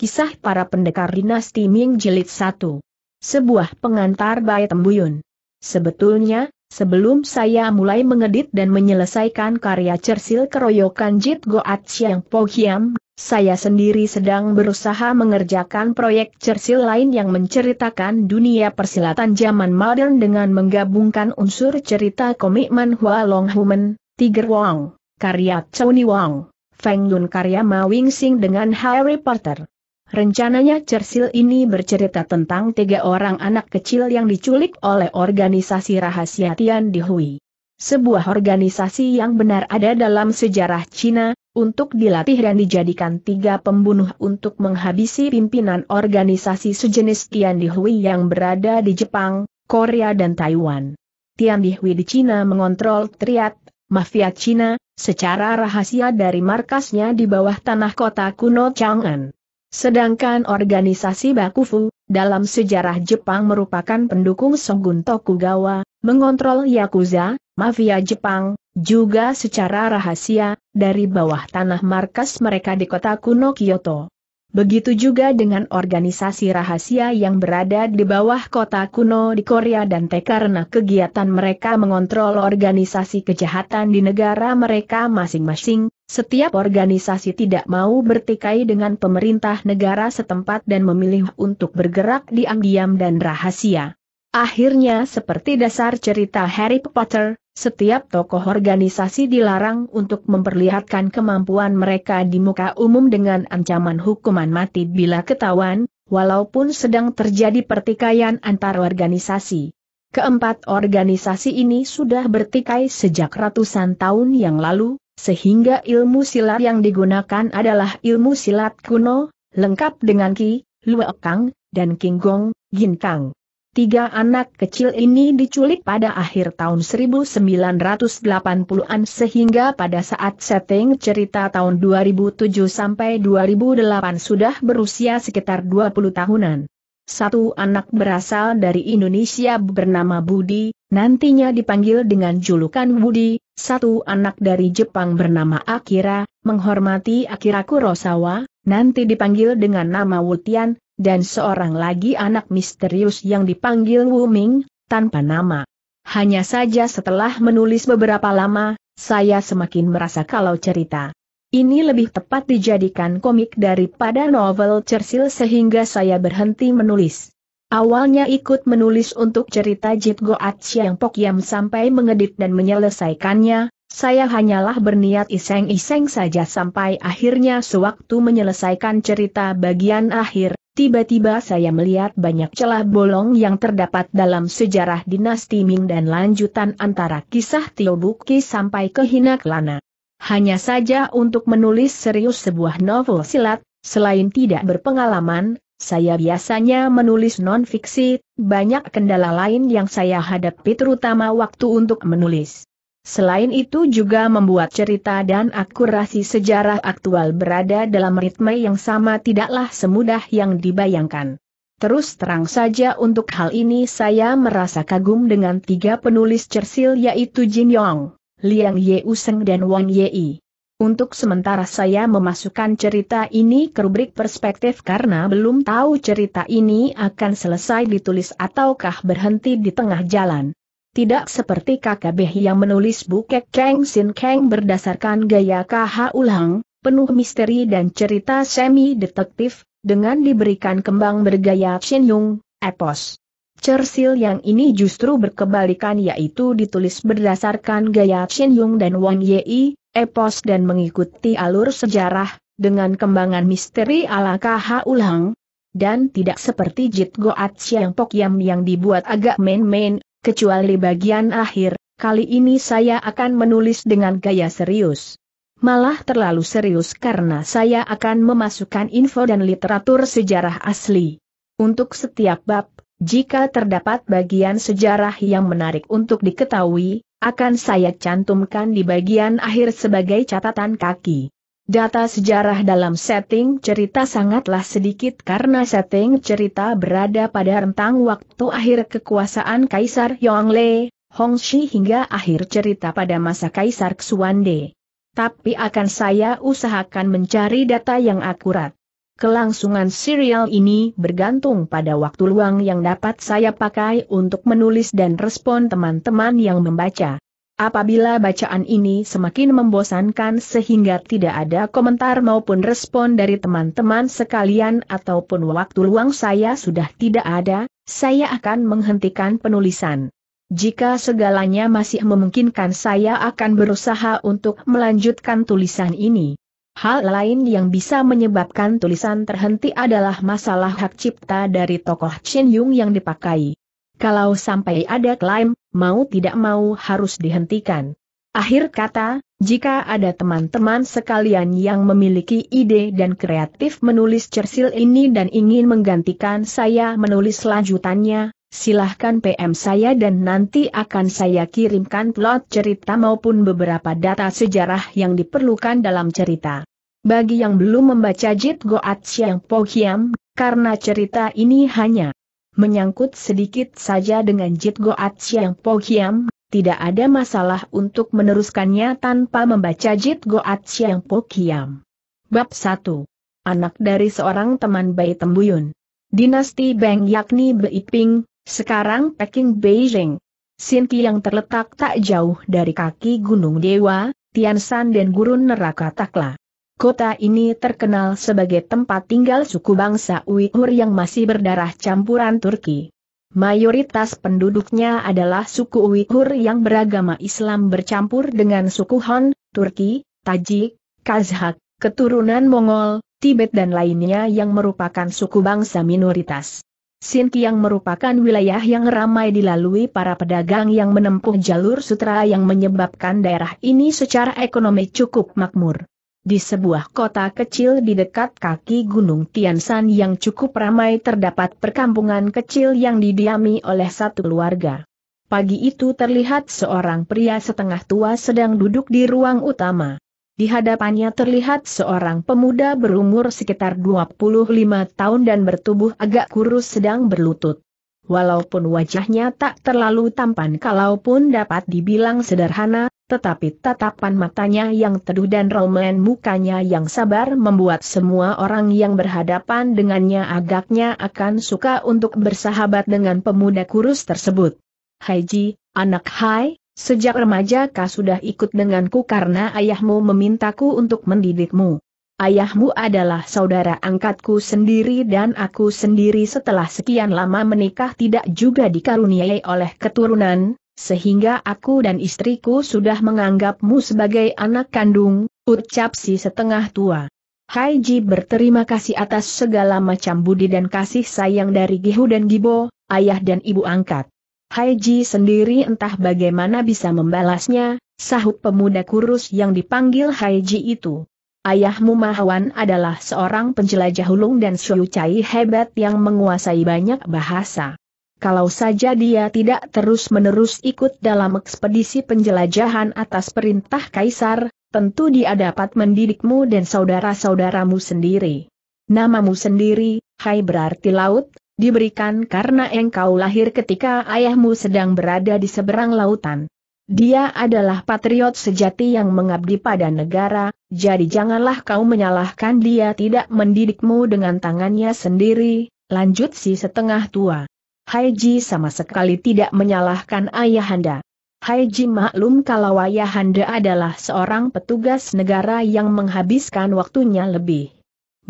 Kisah para pendekar dinasti Ming Jilid 1. Sebuah pengantar bayi Tembuyun. Sebetulnya, sebelum saya mulai mengedit dan menyelesaikan karya Cersil keroyokan Jit Goat Siang Po Hiam, saya sendiri sedang berusaha mengerjakan proyek Cersil lain yang menceritakan dunia persilatan zaman modern dengan menggabungkan unsur cerita komik Hua Long Human, Tiger Wong, karya Choni Wong, Feng Yun karya Ma Wing Sing dengan Harry Potter. Rencananya cersil ini bercerita tentang tiga orang anak kecil yang diculik oleh organisasi rahasia Tian di Hui. Sebuah organisasi yang benar ada dalam sejarah Cina, untuk dilatih dan dijadikan tiga pembunuh untuk menghabisi pimpinan organisasi sejenis Tian di Hui yang berada di Jepang, Korea dan Taiwan. Tian di Hui di Cina mengontrol triad, mafia Cina, secara rahasia dari markasnya di bawah tanah kota kuno Chang'an. Sedangkan organisasi Bakufu, dalam sejarah Jepang merupakan pendukung Shogun Tokugawa, mengontrol Yakuza, mafia Jepang, juga secara rahasia, dari bawah tanah markas mereka di kota kuno Kyoto. Begitu juga dengan organisasi rahasia yang berada di bawah kota kuno di Korea dan T karena kegiatan mereka mengontrol organisasi kejahatan di negara mereka masing-masing, setiap organisasi tidak mau bertikai dengan pemerintah negara setempat dan memilih untuk bergerak diam-diam dan rahasia. Akhirnya seperti dasar cerita Harry Potter, setiap tokoh organisasi dilarang untuk memperlihatkan kemampuan mereka di muka umum dengan ancaman hukuman mati bila ketahuan, walaupun sedang terjadi pertikaian antar organisasi. Keempat organisasi ini sudah bertikai sejak ratusan tahun yang lalu, sehingga ilmu silat yang digunakan adalah ilmu silat kuno, lengkap dengan Ki, Luokang, dan King Gong, Gin Tiga anak kecil ini diculik pada akhir tahun 1980-an sehingga pada saat setting cerita tahun 2007 sampai 2008 sudah berusia sekitar 20 tahunan. Satu anak berasal dari Indonesia bernama Budi, nantinya dipanggil dengan julukan Budi, satu anak dari Jepang bernama Akira, menghormati Akira Kurosawa, nanti dipanggil dengan nama Wutian, dan seorang lagi anak misterius yang dipanggil Wu Ming, tanpa nama. Hanya saja setelah menulis beberapa lama, saya semakin merasa kalau cerita ini lebih tepat dijadikan komik daripada novel Churchill sehingga saya berhenti menulis. Awalnya ikut menulis untuk cerita Jit Goat Siang Yam sampai mengedit dan menyelesaikannya, saya hanyalah berniat iseng-iseng saja sampai akhirnya sewaktu menyelesaikan cerita bagian akhir, tiba-tiba saya melihat banyak celah bolong yang terdapat dalam sejarah dinasti Ming dan lanjutan antara kisah Tio Buki sampai ke Hinaklana. Hanya saja untuk menulis serius sebuah novel silat, selain tidak berpengalaman, saya biasanya menulis non-fiksi, banyak kendala lain yang saya hadapi terutama waktu untuk menulis. Selain itu juga membuat cerita dan akurasi sejarah aktual berada dalam ritme yang sama tidaklah semudah yang dibayangkan. Terus terang saja untuk hal ini saya merasa kagum dengan tiga penulis cersil yaitu Jin Yong, Liang Ye Useng dan Wang I. Untuk sementara saya memasukkan cerita ini ke rubrik perspektif karena belum tahu cerita ini akan selesai ditulis ataukah berhenti di tengah jalan. Tidak seperti KKB yang menulis buku Kang Sin Kang berdasarkan gaya KH Ulang, penuh misteri dan cerita semi-detektif, dengan diberikan kembang bergaya Shin Yung, epos. Cersil yang ini justru berkebalikan yaitu ditulis berdasarkan gaya Chen Yong dan Wang Yi, epos dan mengikuti alur sejarah, dengan kembangan misteri ala KH Ulang, dan tidak seperti Jit Goat Siang Yam yang dibuat agak main-main, kecuali bagian akhir, kali ini saya akan menulis dengan gaya serius. Malah terlalu serius karena saya akan memasukkan info dan literatur sejarah asli. Untuk setiap bab, jika terdapat bagian sejarah yang menarik untuk diketahui, akan saya cantumkan di bagian akhir sebagai catatan kaki. Data sejarah dalam setting cerita sangatlah sedikit karena setting cerita berada pada rentang waktu akhir kekuasaan Kaisar Yongle, Hongxi hingga akhir cerita pada masa Kaisar Xuande. Tapi akan saya usahakan mencari data yang akurat. Kelangsungan serial ini bergantung pada waktu luang yang dapat saya pakai untuk menulis dan respon teman-teman yang membaca. Apabila bacaan ini semakin membosankan sehingga tidak ada komentar maupun respon dari teman-teman sekalian ataupun waktu luang saya sudah tidak ada, saya akan menghentikan penulisan. Jika segalanya masih memungkinkan saya akan berusaha untuk melanjutkan tulisan ini. Hal lain yang bisa menyebabkan tulisan terhenti adalah masalah hak cipta dari tokoh Chen Yung yang dipakai. Kalau sampai ada klaim, mau tidak mau harus dihentikan. Akhir kata, jika ada teman-teman sekalian yang memiliki ide dan kreatif menulis cersil ini dan ingin menggantikan saya menulis lanjutannya, silahkan PM saya dan nanti akan saya kirimkan plot cerita maupun beberapa data sejarah yang diperlukan dalam cerita. Bagi yang belum membaca Jit Goat Siang Po Hiam, karena cerita ini hanya menyangkut sedikit saja dengan Jit Goat Siang Po Hiam, tidak ada masalah untuk meneruskannya tanpa membaca Jit Goat Siang Po Hiam. Bab 1. Anak dari seorang teman bayi Tembuyun. Dinasti Beng yakni Beiping, sekarang Peking Beijing. Sinti yang terletak tak jauh dari kaki Gunung Dewa, Tian Tianshan dan Gurun Neraka Takla. Kota ini terkenal sebagai tempat tinggal suku bangsa Uighur yang masih berdarah campuran Turki. Mayoritas penduduknya adalah suku Uighur yang beragama Islam bercampur dengan suku Han, Turki, Tajik, Kazakh, keturunan Mongol, Tibet dan lainnya yang merupakan suku bangsa minoritas. Xinjiang merupakan wilayah yang ramai dilalui para pedagang yang menempuh jalur sutra yang menyebabkan daerah ini secara ekonomi cukup makmur. Di sebuah kota kecil di dekat kaki Gunung Tiansan yang cukup ramai terdapat perkampungan kecil yang didiami oleh satu keluarga. Pagi itu terlihat seorang pria setengah tua sedang duduk di ruang utama. Di hadapannya terlihat seorang pemuda berumur sekitar 25 tahun dan bertubuh agak kurus sedang berlutut. Walaupun wajahnya tak terlalu tampan kalaupun dapat dibilang sederhana, tetapi tatapan matanya yang teduh dan romen mukanya yang sabar membuat semua orang yang berhadapan dengannya agaknya akan suka untuk bersahabat dengan pemuda kurus tersebut. Haiji, anak Hai, sejak remaja kau sudah ikut denganku karena ayahmu memintaku untuk mendidikmu. Ayahmu adalah saudara angkatku sendiri dan aku sendiri setelah sekian lama menikah tidak juga dikaruniai oleh keturunan, sehingga aku dan istriku sudah menganggapmu sebagai anak kandung, ucap si setengah tua. Haiji berterima kasih atas segala macam budi dan kasih sayang dari Gihu dan Gibo, ayah dan ibu angkat. Haiji sendiri entah bagaimana bisa membalasnya, sahut pemuda kurus yang dipanggil Haiji itu. Ayahmu Mahawan adalah seorang penjelajah ulung dan cai hebat yang menguasai banyak bahasa kalau saja dia tidak terus-menerus ikut dalam ekspedisi penjelajahan atas perintah Kaisar, tentu dia dapat mendidikmu dan saudara-saudaramu sendiri. Namamu sendiri, hai berarti laut, diberikan karena engkau lahir ketika ayahmu sedang berada di seberang lautan. Dia adalah patriot sejati yang mengabdi pada negara, jadi janganlah kau menyalahkan dia tidak mendidikmu dengan tangannya sendiri, lanjut si setengah tua. Haiji sama sekali tidak menyalahkan ayahanda. Haiji maklum kalau ayahanda adalah seorang petugas negara yang menghabiskan waktunya lebih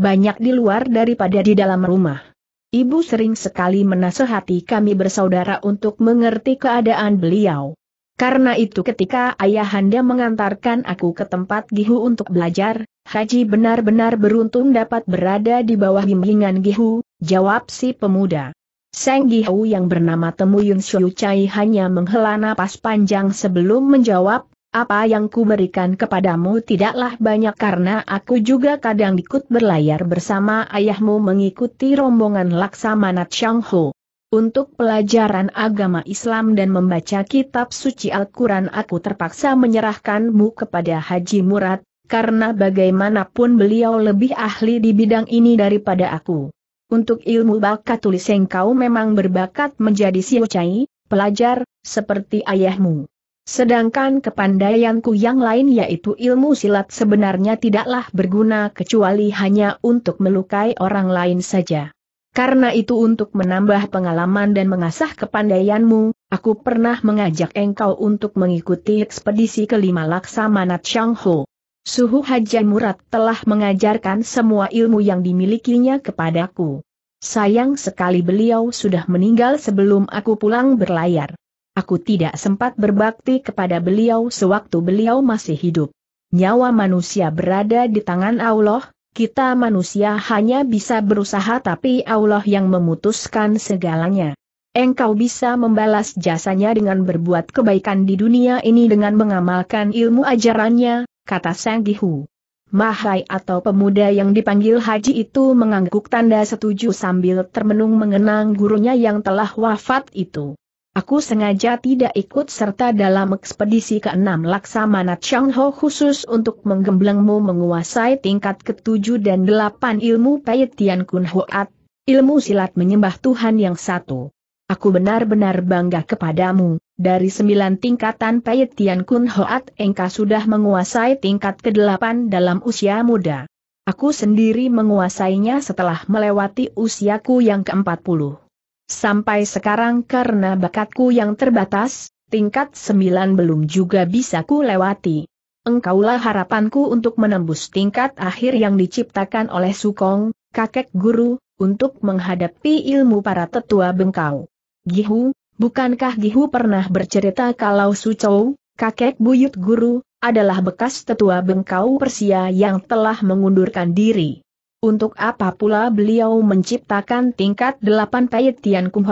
banyak di luar daripada di dalam rumah. Ibu sering sekali menasehati kami bersaudara untuk mengerti keadaan beliau. Karena itu ketika ayahanda mengantarkan aku ke tempat Gihu untuk belajar, Haji benar-benar beruntung dapat berada di bawah bimbingan Gihu, jawab si pemuda. Seng Gihou yang bernama Temuyun Xiu Chai hanya menghela napas panjang sebelum menjawab, apa yang kuberikan kepadamu tidaklah banyak karena aku juga kadang ikut berlayar bersama ayahmu mengikuti rombongan Laksamana Chang Ho. Untuk pelajaran agama Islam dan membaca kitab suci Al-Quran aku terpaksa menyerahkanmu kepada Haji Murad, karena bagaimanapun beliau lebih ahli di bidang ini daripada aku. Untuk ilmu bakat tulis engkau memang berbakat menjadi siocai, pelajar, seperti ayahmu. Sedangkan kepandaianku yang lain yaitu ilmu silat sebenarnya tidaklah berguna kecuali hanya untuk melukai orang lain saja. Karena itu untuk menambah pengalaman dan mengasah kepandaianmu, aku pernah mengajak engkau untuk mengikuti ekspedisi kelima Laksamana Chang Ho. Suhu Haji Murad telah mengajarkan semua ilmu yang dimilikinya kepadaku. Sayang sekali beliau sudah meninggal sebelum aku pulang berlayar. Aku tidak sempat berbakti kepada beliau sewaktu beliau masih hidup. Nyawa manusia berada di tangan Allah, kita manusia hanya bisa berusaha tapi Allah yang memutuskan segalanya. Engkau bisa membalas jasanya dengan berbuat kebaikan di dunia ini dengan mengamalkan ilmu ajarannya, kata Sang Gihu. Mahai atau pemuda yang dipanggil haji itu mengangguk tanda setuju sambil termenung mengenang gurunya yang telah wafat itu. Aku sengaja tidak ikut serta dalam ekspedisi ke-6 Laksamana Changho khusus untuk menggemblengmu menguasai tingkat ketujuh dan delapan ilmu Tian Kun Hoat, ilmu silat menyembah Tuhan yang satu. Aku benar-benar bangga kepadamu, dari sembilan tingkatan Pei Tian Kun Hoat Engka sudah menguasai tingkat ke-8 dalam usia muda. Aku sendiri menguasainya setelah melewati usiaku yang ke-40. Sampai sekarang karena bakatku yang terbatas, tingkat 9 belum juga bisa ku lewati. Engkaulah harapanku untuk menembus tingkat akhir yang diciptakan oleh Sukong, kakek guru, untuk menghadapi ilmu para tetua bengkau. Gihu, Bukankah Gihu pernah bercerita kalau Sucou, kakek buyut guru, adalah bekas tetua bengkau Persia yang telah mengundurkan diri? Untuk apa pula beliau menciptakan tingkat delapan Payet Tian Kum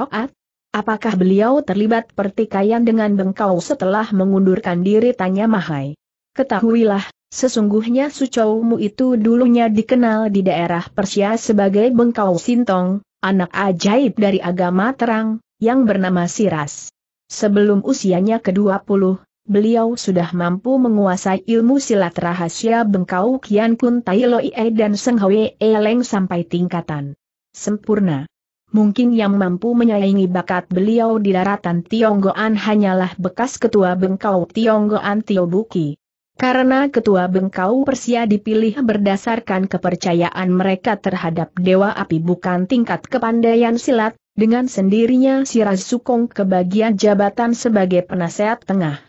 Apakah beliau terlibat pertikaian dengan bengkau setelah mengundurkan diri tanya Mahai? Ketahuilah, sesungguhnya Sucoumu itu dulunya dikenal di daerah Persia sebagai bengkau Sintong, anak ajaib dari agama terang, yang bernama Siras. Sebelum usianya ke-20, beliau sudah mampu menguasai ilmu silat rahasia bengkau Kian Kun Tai Loi e dan Seng Hwe Eleng sampai tingkatan sempurna. Mungkin yang mampu menyaingi bakat beliau di daratan Tionggoan hanyalah bekas ketua bengkau Tionggoan Tio Karena ketua bengkau Persia dipilih berdasarkan kepercayaan mereka terhadap Dewa Api bukan tingkat kepandaian silat, dengan sendirinya Siras Sukong kebagian jabatan sebagai penasehat tengah.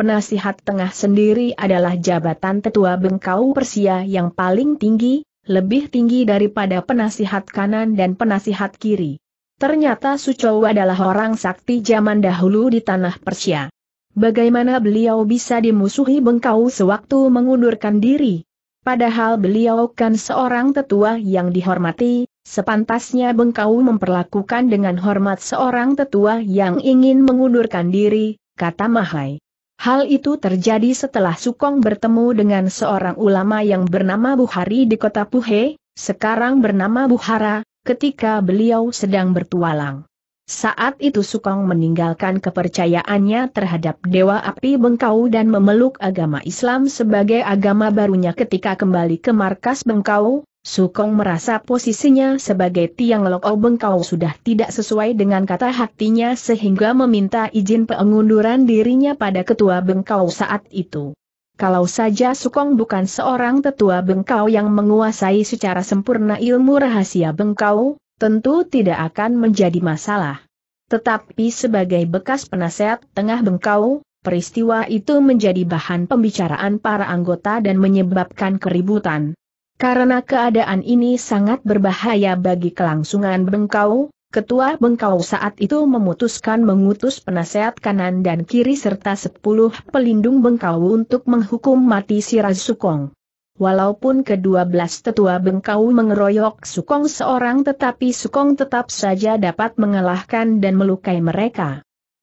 Penasihat tengah sendiri adalah jabatan tetua bengkau Persia yang paling tinggi, lebih tinggi daripada penasihat kanan dan penasihat kiri. Ternyata Sucowo adalah orang sakti zaman dahulu di tanah Persia. Bagaimana beliau bisa dimusuhi bengkau sewaktu mengundurkan diri? Padahal beliau kan seorang tetua yang dihormati, Sepantasnya Bengkau memperlakukan dengan hormat seorang tetua yang ingin mengundurkan diri, kata Mahai. Hal itu terjadi setelah Sukong bertemu dengan seorang ulama yang bernama Buhari di kota Puhe, sekarang bernama Buhara, ketika beliau sedang bertualang. Saat itu Sukong meninggalkan kepercayaannya terhadap Dewa Api Bengkau dan memeluk agama Islam sebagai agama barunya ketika kembali ke markas Bengkau, Sukong merasa posisinya sebagai tiang Lokal bengkau sudah tidak sesuai dengan kata hatinya sehingga meminta izin pengunduran dirinya pada ketua bengkau saat itu. Kalau saja Sukong bukan seorang tetua bengkau yang menguasai secara sempurna ilmu rahasia bengkau, tentu tidak akan menjadi masalah. Tetapi sebagai bekas penasehat tengah bengkau, peristiwa itu menjadi bahan pembicaraan para anggota dan menyebabkan keributan. Karena keadaan ini sangat berbahaya bagi kelangsungan Bengkau, Ketua Bengkau saat itu memutuskan mengutus penasehat kanan dan kiri serta sepuluh pelindung Bengkau untuk menghukum mati Siraj Sukong. Walaupun kedua belas tetua Bengkau mengeroyok Sukong seorang tetapi Sukong tetap saja dapat mengalahkan dan melukai mereka.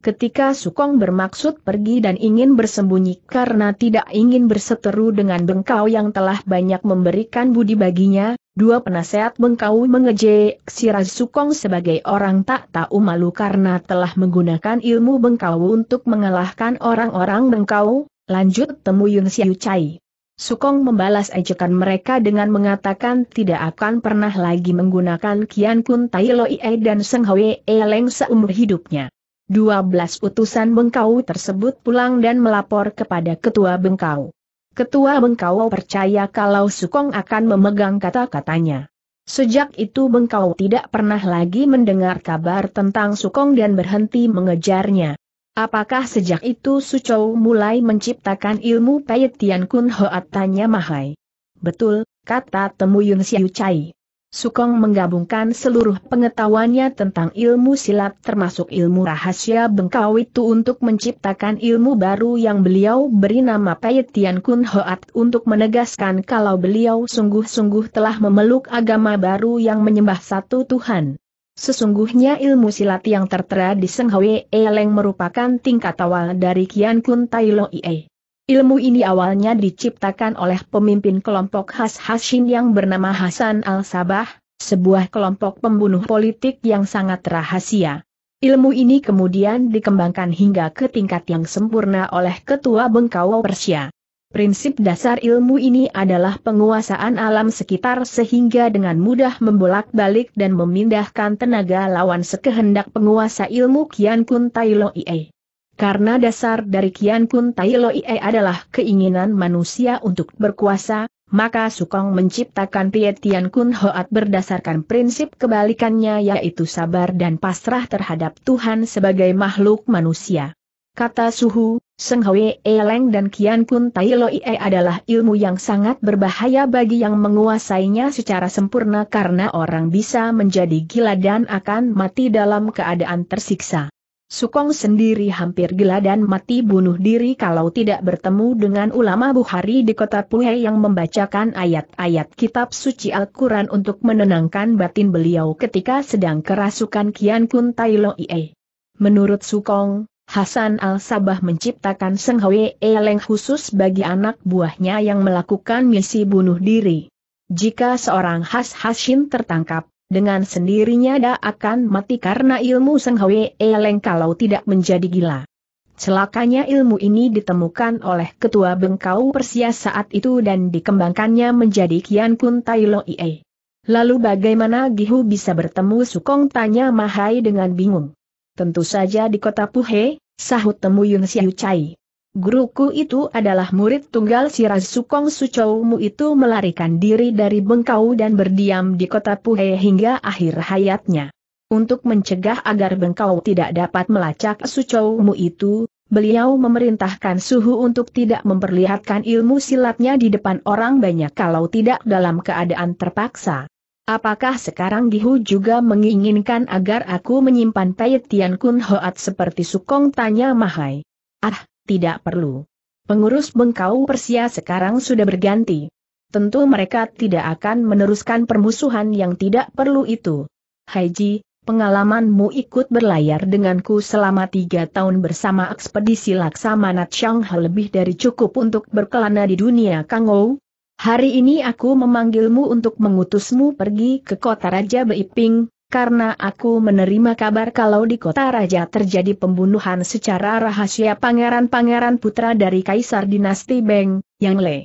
Ketika Sukong bermaksud pergi dan ingin bersembunyi karena tidak ingin berseteru dengan Bengkau yang telah banyak memberikan budi baginya, dua penasehat Bengkau mengejek Siraj Sukong sebagai orang tak tahu malu karena telah menggunakan ilmu Bengkau untuk mengalahkan orang-orang Bengkau, lanjut Yun Siu Chai. Sukong membalas ejekan mereka dengan mengatakan tidak akan pernah lagi menggunakan Kian Kun Tai Loi e dan Seng Hwe e seumur hidupnya. 12 utusan Bengkau tersebut pulang dan melapor kepada Ketua Bengkau. Ketua Bengkau percaya kalau Sukong akan memegang kata-katanya. Sejak itu Bengkau tidak pernah lagi mendengar kabar tentang Sukong dan berhenti mengejarnya. Apakah sejak itu Sucou mulai menciptakan ilmu Pei Tian Kun Hoat tanya Mahai? Betul, kata Temuyun Siu Chai. Sukong menggabungkan seluruh pengetahuannya tentang ilmu silat termasuk ilmu rahasia bengkau itu untuk menciptakan ilmu baru yang beliau beri nama Tian Kun Hoat untuk menegaskan kalau beliau sungguh-sungguh telah memeluk agama baru yang menyembah satu Tuhan. Sesungguhnya ilmu silat yang tertera di Senghoe Eleng merupakan tingkat awal dari Kian Kun Tai Lo Ie. Ilmu ini awalnya diciptakan oleh pemimpin kelompok khas Hashin yang bernama Hasan Al-Sabah, sebuah kelompok pembunuh politik yang sangat rahasia. Ilmu ini kemudian dikembangkan hingga ke tingkat yang sempurna oleh Ketua Bengkau Persia. Prinsip dasar ilmu ini adalah penguasaan alam sekitar sehingga dengan mudah membolak-balik dan memindahkan tenaga lawan sekehendak penguasa ilmu Kian Kun Tai Iei. Karena dasar dari Kian Kun Tai Lo Loi e adalah keinginan manusia untuk berkuasa, maka Sukong menciptakan Tie Tian Kun Hoat berdasarkan prinsip kebalikannya yaitu sabar dan pasrah terhadap Tuhan sebagai makhluk manusia. Kata Suhu, Seng Hwe Leng dan Kian Kun Tai Lo Loi e adalah ilmu yang sangat berbahaya bagi yang menguasainya secara sempurna karena orang bisa menjadi gila dan akan mati dalam keadaan tersiksa. Sukong sendiri hampir gila dan mati bunuh diri kalau tidak bertemu dengan ulama Bukhari di kota Puhe yang membacakan ayat-ayat kitab suci Al-Quran untuk menenangkan batin beliau ketika sedang kerasukan Kian Kun Tai Ie. Menurut Sukong, Hasan Al-Sabah menciptakan Seng Hwe Eleng khusus bagi anak buahnya yang melakukan misi bunuh diri. Jika seorang Has hashin tertangkap, dengan sendirinya dia akan mati karena ilmu Seng Hwe Eleng kalau tidak menjadi gila. Celakanya ilmu ini ditemukan oleh Ketua Bengkau Persia saat itu dan dikembangkannya menjadi Kian Kun Tai Lo Ie. Lalu bagaimana Gihu bisa bertemu Sukong tanya Mahai dengan bingung. Tentu saja di kota Puhe, sahut temu Yun Siu Chai. Guruku itu adalah murid tunggal si Sukong Sucoumu itu melarikan diri dari Bengkau dan berdiam di kota Puhe hingga akhir hayatnya. Untuk mencegah agar Bengkau tidak dapat melacak Sucoumu itu, beliau memerintahkan Suhu untuk tidak memperlihatkan ilmu silatnya di depan orang banyak kalau tidak dalam keadaan terpaksa. Apakah sekarang Gihu juga menginginkan agar aku menyimpan Tai Tian Kun Hoat seperti Sukong tanya Mahai? Ah, tidak perlu. Pengurus Bengkau Persia sekarang sudah berganti. Tentu mereka tidak akan meneruskan permusuhan yang tidak perlu itu. Haji, pengalamanmu ikut berlayar denganku selama tiga tahun bersama ekspedisi Laksamana Changha lebih dari cukup untuk berkelana di dunia Kangou. Hari ini aku memanggilmu untuk mengutusmu pergi ke kota Raja Beiping, karena aku menerima kabar kalau di kota raja terjadi pembunuhan secara rahasia pangeran-pangeran putra dari Kaisar Dinasti Beng, Yang Le.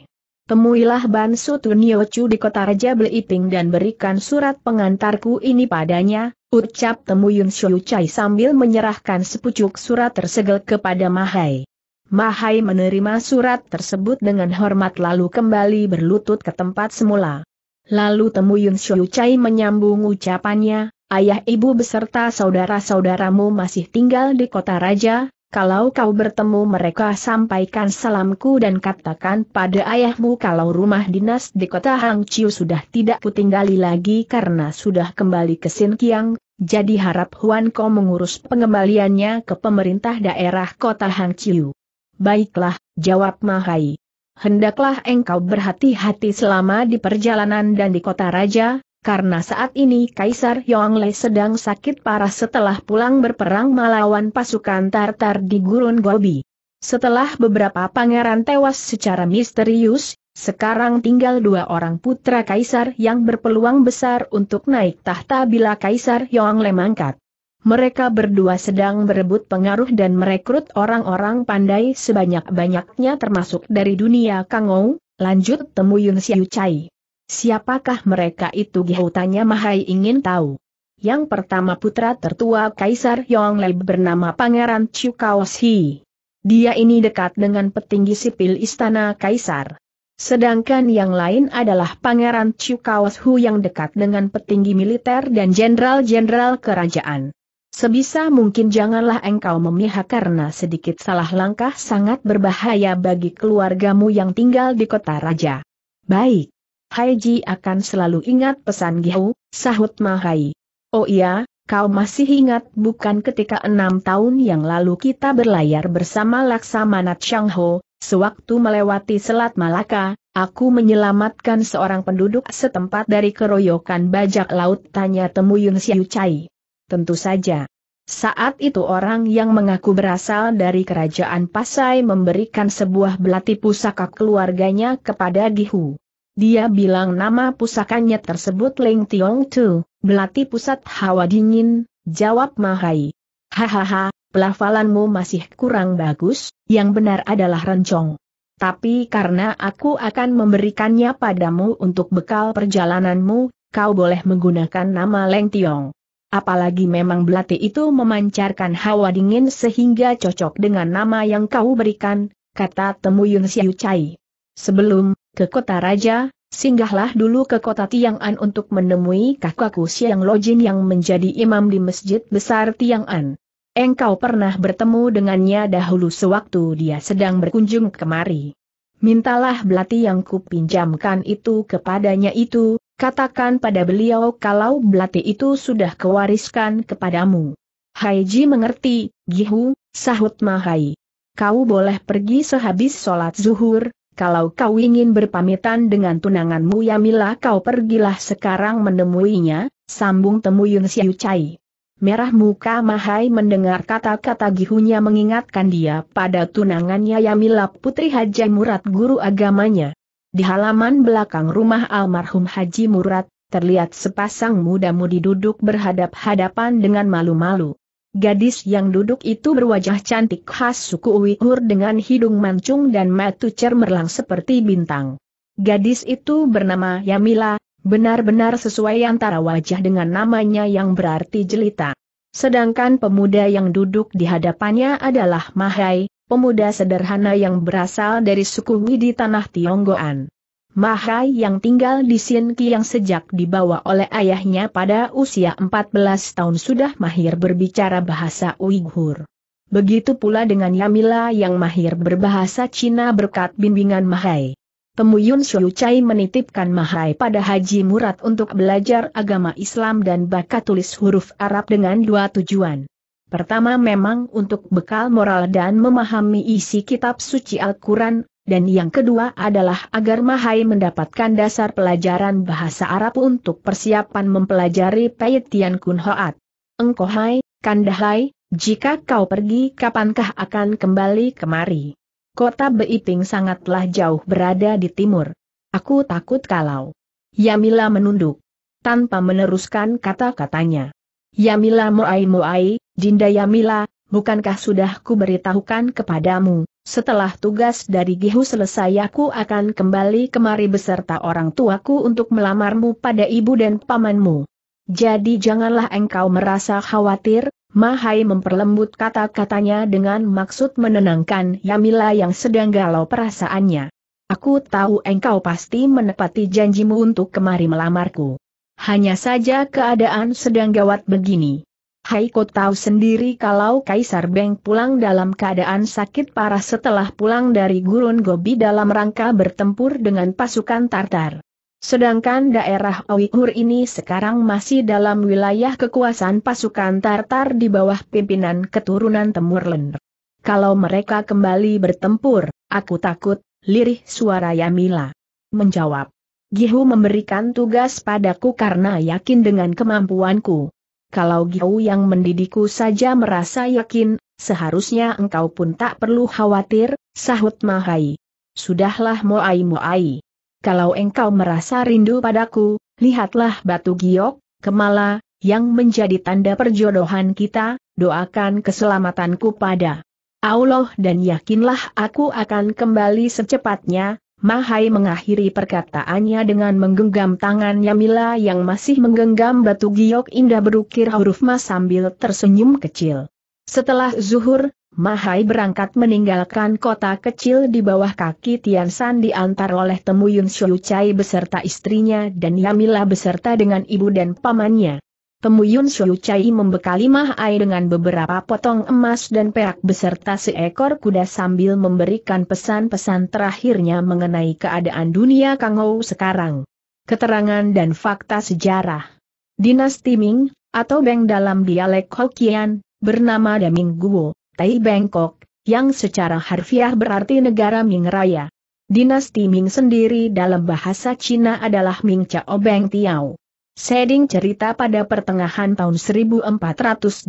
Temuilah Bansu Tuniochu di kota Raja Beliping dan berikan surat pengantarku ini padanya, ucap Temuyun Chai sambil menyerahkan sepucuk surat tersegel kepada Mahai. Mahai menerima surat tersebut dengan hormat lalu kembali berlutut ke tempat semula. Lalu Yun Shou Chai menyambung ucapannya, ayah ibu beserta saudara-saudaramu masih tinggal di kota raja, kalau kau bertemu mereka sampaikan salamku dan katakan pada ayahmu kalau rumah dinas di kota Chiu sudah tidak kutinggali lagi karena sudah kembali ke Xinjiang. jadi harap Huan Kau mengurus pengembaliannya ke pemerintah daerah kota Chiu. Baiklah, jawab Mahai hendaklah engkau berhati-hati selama di perjalanan dan di kota raja, karena saat ini Kaisar Yongle sedang sakit parah setelah pulang berperang melawan pasukan Tartar di Gurun Gobi. Setelah beberapa pangeran tewas secara misterius, sekarang tinggal dua orang putra Kaisar yang berpeluang besar untuk naik tahta bila Kaisar Yongle mangkat mereka berdua sedang berebut pengaruh dan merekrut orang-orang pandai sebanyak-banyaknya termasuk dari dunia Kangou, lanjut temu Yun Xiu Chai. Siapakah mereka itu Gihau tanya Mahai ingin tahu. Yang pertama putra tertua Kaisar Yong Lei bernama Pangeran Chiu Kaos Hi. Dia ini dekat dengan petinggi sipil istana Kaisar. Sedangkan yang lain adalah Pangeran Chiu Kaos Hu yang dekat dengan petinggi militer dan jenderal-jenderal kerajaan. Sebisa mungkin janganlah engkau memihak karena sedikit salah langkah sangat berbahaya bagi keluargamu yang tinggal di kota raja. Baik. Haiji akan selalu ingat pesan Gihu, sahut Mahai. Oh iya, kau masih ingat bukan ketika enam tahun yang lalu kita berlayar bersama Laksamana Changho, sewaktu melewati Selat Malaka, aku menyelamatkan seorang penduduk setempat dari keroyokan bajak laut tanya Yun Siu Chai tentu saja. Saat itu orang yang mengaku berasal dari kerajaan Pasai memberikan sebuah belati pusaka keluarganya kepada Gihu. Dia bilang nama pusakanya tersebut Ling Tiong Tu, belati pusat hawa dingin, jawab Mahai. Hahaha, pelafalanmu masih kurang bagus, yang benar adalah rencong. Tapi karena aku akan memberikannya padamu untuk bekal perjalananmu, kau boleh menggunakan nama Leng Tiong. Apalagi memang belati itu memancarkan hawa dingin sehingga cocok dengan nama yang kau berikan, kata Temuyun Siu Cai. Sebelum ke kota raja, singgahlah dulu ke kota Tiang'an untuk menemui kakakku Siang Lojin yang menjadi imam di masjid besar Tiang'an. Engkau pernah bertemu dengannya dahulu sewaktu dia sedang berkunjung kemari. Mintalah belati yang kupinjamkan itu kepadanya itu, katakan pada beliau kalau belati itu sudah kewariskan kepadamu. Haiji mengerti, Gihu, sahut Mahai. Kau boleh pergi sehabis sholat zuhur, kalau kau ingin berpamitan dengan tunanganmu Yamila kau pergilah sekarang menemuinya, sambung Yun Siu Chai. Merah muka Mahai mendengar kata-kata Gihunya mengingatkan dia pada tunangannya Yamila Putri Haji Murad guru agamanya. Di halaman belakang rumah almarhum Haji Murad, terlihat sepasang muda-mudi duduk berhadap-hadapan dengan malu-malu. Gadis yang duduk itu berwajah cantik khas suku Uighur dengan hidung mancung dan mata cermerlang seperti bintang. Gadis itu bernama Yamila, benar-benar sesuai antara wajah dengan namanya yang berarti jelita. Sedangkan pemuda yang duduk di hadapannya adalah Mahai, pemuda sederhana yang berasal dari suku Wi di tanah Tionggoan. Mahai yang tinggal di Sinki yang sejak dibawa oleh ayahnya pada usia 14 tahun sudah mahir berbicara bahasa Uighur. Begitu pula dengan Yamila yang mahir berbahasa Cina berkat bimbingan Mahai. Pemuyun Xiu Chai menitipkan Mahai pada Haji Murad untuk belajar agama Islam dan bakat tulis huruf Arab dengan dua tujuan. Pertama memang untuk bekal moral dan memahami isi kitab suci Al-Quran, dan yang kedua adalah agar Mahai mendapatkan dasar pelajaran bahasa Arab untuk persiapan mempelajari Peyetian Kunhoat. Hoat. Engkau Hai, Kandahai, jika kau pergi kapankah akan kembali kemari? Kota Beiping sangatlah jauh berada di timur. Aku takut kalau Yamila menunduk tanpa meneruskan kata-katanya. Yamila Moai Moai, Jinda Yamila, bukankah sudah ku beritahukan kepadamu, setelah tugas dari Gihu selesai aku akan kembali kemari beserta orang tuaku untuk melamarmu pada ibu dan pamanmu. Jadi janganlah engkau merasa khawatir, Mahai memperlembut kata-katanya dengan maksud menenangkan Yamila yang sedang galau perasaannya. Aku tahu engkau pasti menepati janjimu untuk kemari melamarku hanya saja keadaan sedang gawat begini. Hai, kau tahu sendiri kalau Kaisar Beng pulang dalam keadaan sakit parah setelah pulang dari gurun Gobi dalam rangka bertempur dengan pasukan Tartar. Sedangkan daerah Uighur ini sekarang masih dalam wilayah kekuasaan pasukan Tartar di bawah pimpinan keturunan Temurlen. Kalau mereka kembali bertempur, aku takut, lirih suara Yamila. Menjawab. Gihu memberikan tugas padaku karena yakin dengan kemampuanku. Kalau Gihu yang mendidikku saja merasa yakin, seharusnya engkau pun tak perlu khawatir, sahut Mahai. Sudahlah Moai-Moai. Kalau engkau merasa rindu padaku, lihatlah batu giok, kemala, yang menjadi tanda perjodohan kita, doakan keselamatanku pada Allah dan yakinlah aku akan kembali secepatnya, Mahai mengakhiri perkataannya dengan menggenggam tangannya Mila yang masih menggenggam batu giok indah berukir huruf mas sambil tersenyum kecil. Setelah zuhur, Mahai berangkat meninggalkan kota kecil di bawah kaki Tian San diantar oleh Temuyun Chai beserta istrinya dan Yamila beserta dengan ibu dan pamannya. Pemuyun Suyu Chai membekali Mahai dengan beberapa potong emas dan perak beserta seekor kuda sambil memberikan pesan-pesan terakhirnya mengenai keadaan dunia Kangou sekarang. Keterangan dan fakta sejarah. Dinasti Ming, atau Beng dalam dialek Hokkien, bernama Daming Guo, Tai Bangkok, yang secara harfiah berarti negara Ming Raya. Dinasti Ming sendiri dalam bahasa Cina adalah Ming Chao Beng Tiao. Seding cerita pada pertengahan tahun 1424,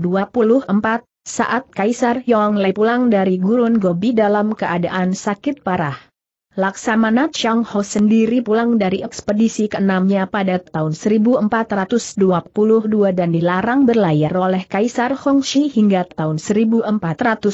saat Kaisar Yongle pulang dari Gurun Gobi dalam keadaan sakit parah. Laksamana Chang Ho sendiri pulang dari ekspedisi keenamnya pada tahun 1422 dan dilarang berlayar oleh Kaisar Hongxi hingga tahun 1430,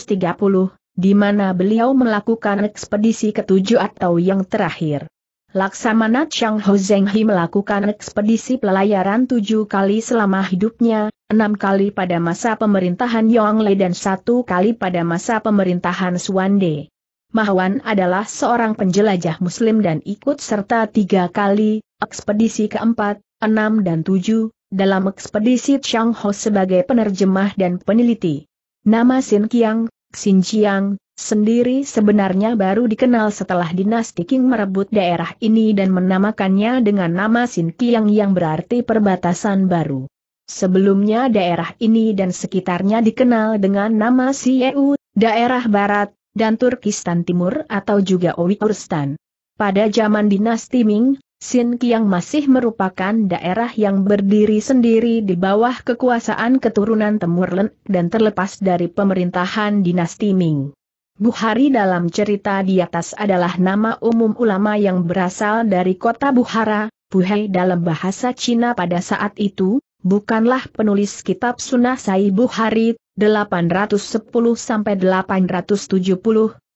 di mana beliau melakukan ekspedisi ketujuh atau yang terakhir. Laksamana Chang Ho Zeng Hi melakukan ekspedisi pelayaran tujuh kali selama hidupnya, enam kali pada masa pemerintahan Yong Yongle dan satu kali pada masa pemerintahan Suwande. Mahwan adalah seorang penjelajah muslim dan ikut serta tiga kali, ekspedisi keempat, enam dan tujuh, dalam ekspedisi Chang Ho sebagai penerjemah dan peneliti. Nama Sin Kiang, Xinjiang, sendiri sebenarnya baru dikenal setelah dinasti Qing merebut daerah ini dan menamakannya dengan nama Xinjiang yang berarti perbatasan baru. Sebelumnya daerah ini dan sekitarnya dikenal dengan nama Siau, daerah barat, dan Turkistan Timur atau juga Uyghurstan. Pada zaman dinasti Ming, Sin Kiang masih merupakan daerah yang berdiri sendiri di bawah kekuasaan keturunan Temurlen dan terlepas dari pemerintahan dinasti Ming. Buhari dalam cerita di atas adalah nama umum ulama yang berasal dari kota Buhara, Buhei dalam bahasa Cina pada saat itu, bukanlah penulis kitab Sunnah Sai Buhari, 810-870,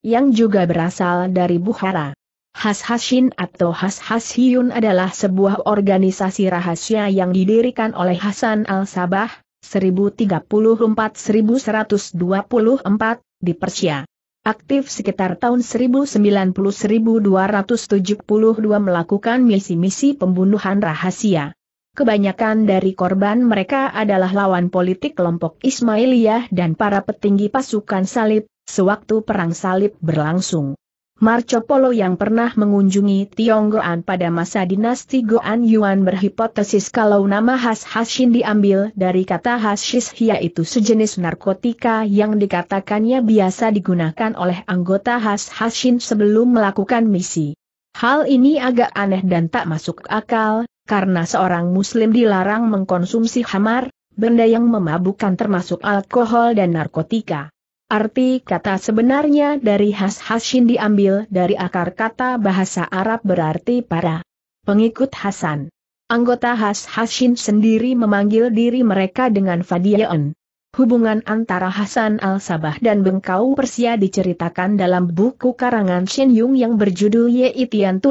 yang juga berasal dari Buhara. Has-Hashin atau Has-Hasyun adalah sebuah organisasi rahasia yang didirikan oleh Hasan Al-Sabah, 1034-1124, di Persia aktif sekitar tahun 1090-1272 melakukan misi-misi pembunuhan rahasia. Kebanyakan dari korban mereka adalah lawan politik kelompok Ismailiyah dan para petinggi pasukan salib, sewaktu perang salib berlangsung. Marco Polo yang pernah mengunjungi Tionggoan pada masa dinasti Goan Yuan berhipotesis kalau nama khas Hashin diambil dari kata hashish, yaitu sejenis narkotika yang dikatakannya biasa digunakan oleh anggota khas Hashin sebelum melakukan misi. Hal ini agak aneh dan tak masuk akal, karena seorang muslim dilarang mengkonsumsi hamar, benda yang memabukkan termasuk alkohol dan narkotika. Arti kata sebenarnya dari Has-Hashin diambil dari akar kata bahasa Arab berarti para pengikut Hasan. Anggota Has-Hashin sendiri memanggil diri mereka dengan Fadiyan. Hubungan antara Hasan al-Sabah dan Bengkau Persia diceritakan dalam buku karangan Shen Yung yang berjudul Ye Itian Tu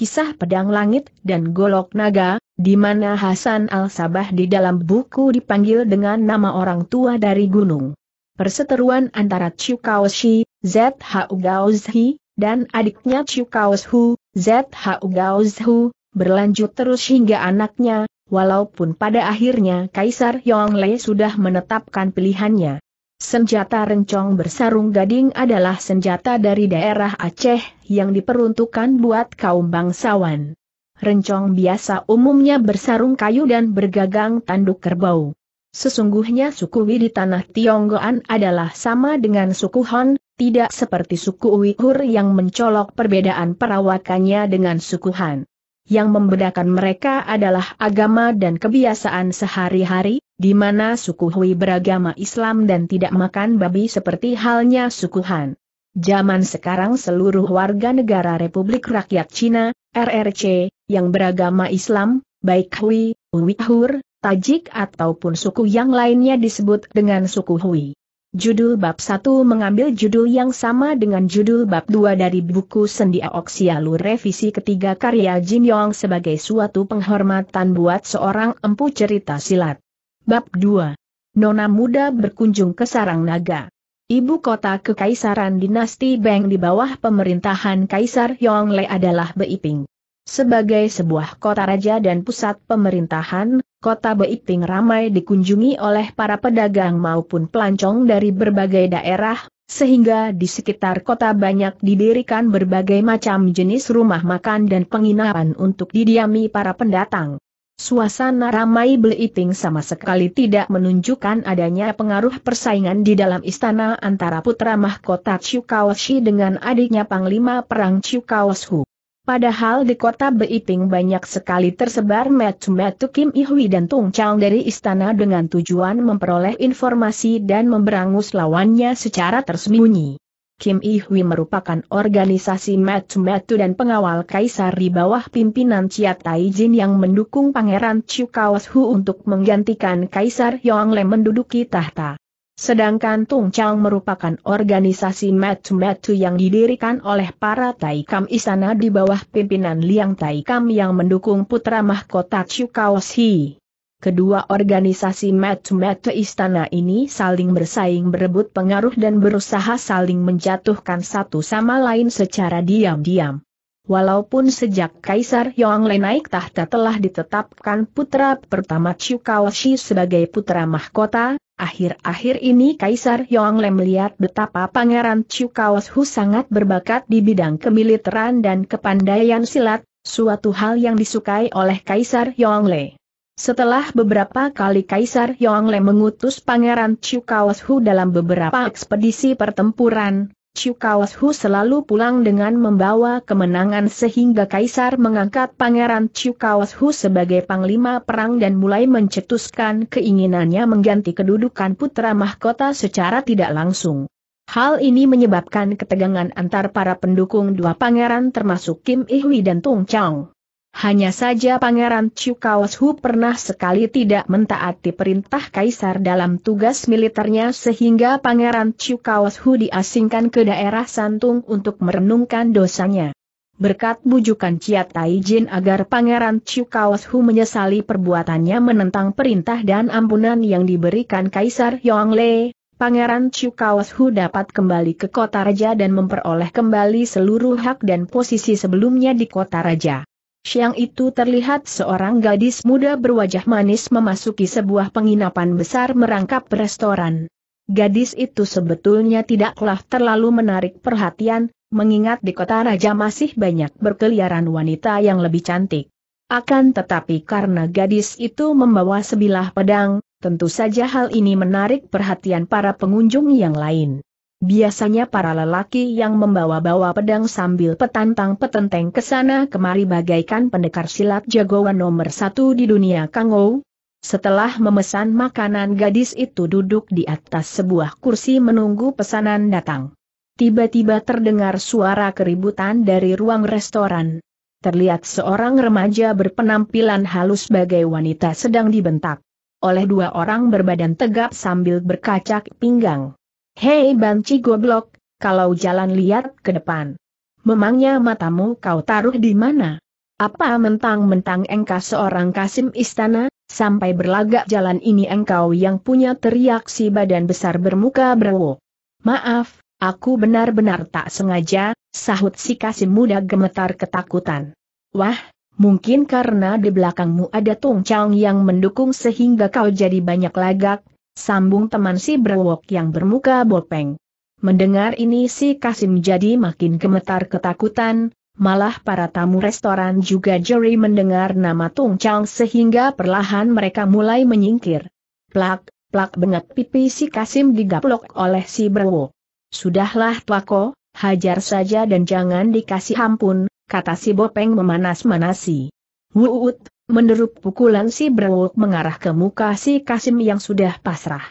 Kisah Pedang Langit dan Golok Naga, di mana Hasan al-Sabah di dalam buku dipanggil dengan nama orang tua dari gunung. Perseteruan antara Chiu Kaoshi, ZHU Zhi, dan adiknya Chiu Kaoshu, ZHU Gaozhu, berlanjut terus hingga anaknya, walaupun pada akhirnya Kaisar Yongle sudah menetapkan pilihannya. Senjata rencong bersarung gading adalah senjata dari daerah Aceh yang diperuntukkan buat kaum bangsawan. Rencong biasa umumnya bersarung kayu dan bergagang tanduk kerbau. Sesungguhnya suku Wi di tanah Tionggoan adalah sama dengan suku Hon, tidak seperti suku Uighur yang mencolok perbedaan perawakannya dengan suku Han. Yang membedakan mereka adalah agama dan kebiasaan sehari-hari, di mana suku Hui beragama Islam dan tidak makan babi seperti halnya suku Han. Zaman sekarang seluruh warga negara Republik Rakyat Cina, RRC, yang beragama Islam, baik Hui, Uighur, Tajik ataupun suku yang lainnya disebut dengan suku Hui. Judul bab 1 mengambil judul yang sama dengan judul bab 2 dari buku Sendia Oksialu revisi ketiga karya Jin Yong sebagai suatu penghormatan buat seorang empu cerita silat. Bab 2. Nona muda berkunjung ke Sarang Naga. Ibu kota kekaisaran dinasti Beng di bawah pemerintahan Kaisar Yongle adalah Beiping. Sebagai sebuah kota raja dan pusat pemerintahan, kota Beiting ramai dikunjungi oleh para pedagang maupun pelancong dari berbagai daerah, sehingga di sekitar kota banyak didirikan berbagai macam jenis rumah makan dan penginapan untuk didiami para pendatang. Suasana ramai Beiting sama sekali tidak menunjukkan adanya pengaruh persaingan di dalam istana antara putra mahkota Kaoshi dengan adiknya Panglima Perang Kaoshu. Padahal di kota Beiping banyak sekali tersebar metu-metu Kim Ihwi dan Tung Chang dari istana dengan tujuan memperoleh informasi dan memberangus lawannya secara tersembunyi. Kim Ihwi merupakan organisasi metu-metu dan pengawal kaisar di bawah pimpinan Chia Taijin yang mendukung Pangeran Chu Kawas untuk menggantikan Kaisar Yongle menduduki tahta. Sedangkan Tung Chang merupakan organisasi metu-metu yang didirikan oleh para Taikam Istana di bawah pimpinan Liang Taikam yang mendukung putra mahkota Chu Hi. Kedua organisasi metu-metu istana ini saling bersaing berebut pengaruh dan berusaha saling menjatuhkan satu sama lain secara diam-diam. Walaupun sejak Kaisar Yongle naik tahta telah ditetapkan putra pertama Chu Kaoshi sebagai putra mahkota, Akhir-akhir ini Kaisar Yongle melihat betapa Pangeran Kaos Hu sangat berbakat di bidang kemiliteran dan kepandaian silat, suatu hal yang disukai oleh Kaisar Yongle. Setelah beberapa kali Kaisar Yongle mengutus Pangeran Kaos Hu dalam beberapa ekspedisi pertempuran, Hu selalu pulang dengan membawa kemenangan sehingga Kaisar mengangkat Pangeran Hu sebagai Panglima Perang dan mulai mencetuskan keinginannya mengganti kedudukan putra mahkota secara tidak langsung. Hal ini menyebabkan ketegangan antar para pendukung dua pangeran termasuk Kim Ihui dan Tung Chang. Hanya saja Pangeran Hu pernah sekali tidak mentaati perintah kaisar dalam tugas militernya sehingga Pangeran Hu diasingkan ke daerah Santung untuk merenungkan dosanya. Berkat bujukan Ciat Taijin agar Pangeran Hu menyesali perbuatannya menentang perintah dan ampunan yang diberikan Kaisar Yongle, Pangeran Hu dapat kembali ke kota raja dan memperoleh kembali seluruh hak dan posisi sebelumnya di kota raja. Siang itu terlihat seorang gadis muda berwajah manis memasuki sebuah penginapan besar merangkap restoran. Gadis itu sebetulnya tidaklah terlalu menarik perhatian, mengingat di kota raja masih banyak berkeliaran wanita yang lebih cantik. Akan tetapi karena gadis itu membawa sebilah pedang, tentu saja hal ini menarik perhatian para pengunjung yang lain. Biasanya para lelaki yang membawa-bawa pedang sambil petantang petenteng ke sana kemari bagaikan pendekar silat jagoan nomor satu di dunia Kangou. Setelah memesan makanan gadis itu duduk di atas sebuah kursi menunggu pesanan datang. Tiba-tiba terdengar suara keributan dari ruang restoran. Terlihat seorang remaja berpenampilan halus bagai wanita sedang dibentak oleh dua orang berbadan tegap sambil berkacak pinggang. Hei banci goblok, kalau jalan lihat ke depan. Memangnya matamu kau taruh di mana? Apa mentang-mentang engkau seorang kasim istana, sampai berlagak jalan ini engkau yang punya teriak si badan besar bermuka berwo. Maaf, aku benar-benar tak sengaja, sahut si kasim muda gemetar ketakutan. Wah, mungkin karena di belakangmu ada Tong yang mendukung sehingga kau jadi banyak lagak, Sambung teman si brewok yang bermuka bopeng. Mendengar ini si Kasim jadi makin gemetar ketakutan, malah para tamu restoran juga jeri mendengar nama Tung Chang sehingga perlahan mereka mulai menyingkir. Plak, plak bengat pipi si Kasim digaplok oleh si brewok. Sudahlah tuako, hajar saja dan jangan dikasih ampun, kata si Bopeng memanas-manasi. Wuut, Menderup pukulan si Brewok mengarah ke muka si Kasim yang sudah pasrah.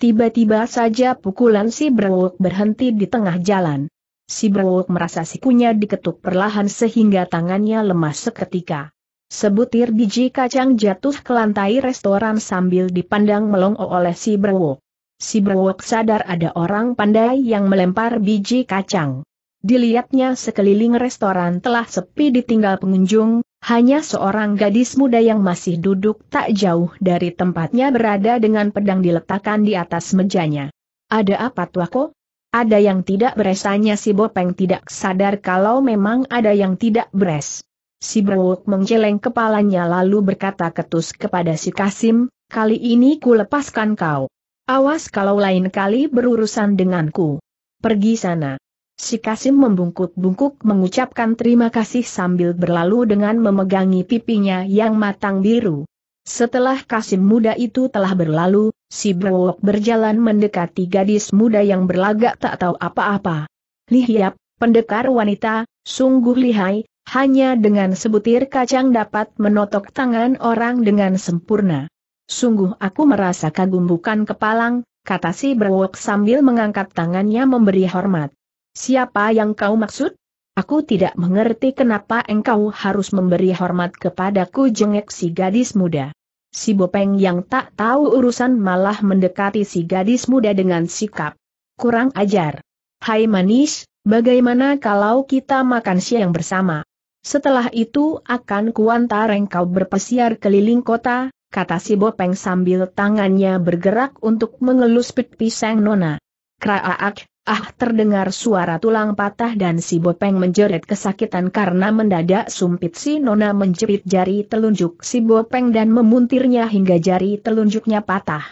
Tiba-tiba saja pukulan si Brewok berhenti di tengah jalan. Si Brewok merasa sikunya diketuk perlahan sehingga tangannya lemas seketika. Sebutir biji kacang jatuh ke lantai restoran sambil dipandang melongo oleh si Brewok. Si Brewok sadar ada orang pandai yang melempar biji kacang. Dilihatnya sekeliling restoran telah sepi ditinggal pengunjung, hanya seorang gadis muda yang masih duduk tak jauh dari tempatnya berada dengan pedang diletakkan di atas mejanya. Ada apa tuako? Ada yang tidak beresanya si Bopeng tidak sadar kalau memang ada yang tidak beres. Si Brewok menggeleng kepalanya lalu berkata ketus kepada si Kasim, kali ini ku lepaskan kau. Awas kalau lain kali berurusan denganku. Pergi sana. Si Kasim membungkuk-bungkuk mengucapkan terima kasih sambil berlalu dengan memegangi pipinya yang matang biru. Setelah Kasim muda itu telah berlalu, si Brewok berjalan mendekati gadis muda yang berlagak tak tahu apa-apa. Lihiap, pendekar wanita, sungguh lihai, hanya dengan sebutir kacang dapat menotok tangan orang dengan sempurna. Sungguh aku merasa kagum bukan kepalang, kata si Brewok sambil mengangkat tangannya memberi hormat. Siapa yang kau maksud? Aku tidak mengerti kenapa engkau harus memberi hormat kepadaku jengek si gadis muda. Si Bopeng yang tak tahu urusan malah mendekati si gadis muda dengan sikap. Kurang ajar. Hai manis, bagaimana kalau kita makan siang bersama? Setelah itu akan kuantar engkau berpesiar keliling kota, kata si Bopeng sambil tangannya bergerak untuk mengelus pisang nona. Kraaak, Ah terdengar suara tulang patah dan si Bopeng menjerit kesakitan karena mendadak sumpit si Nona menjepit jari telunjuk si Bopeng dan memuntirnya hingga jari telunjuknya patah.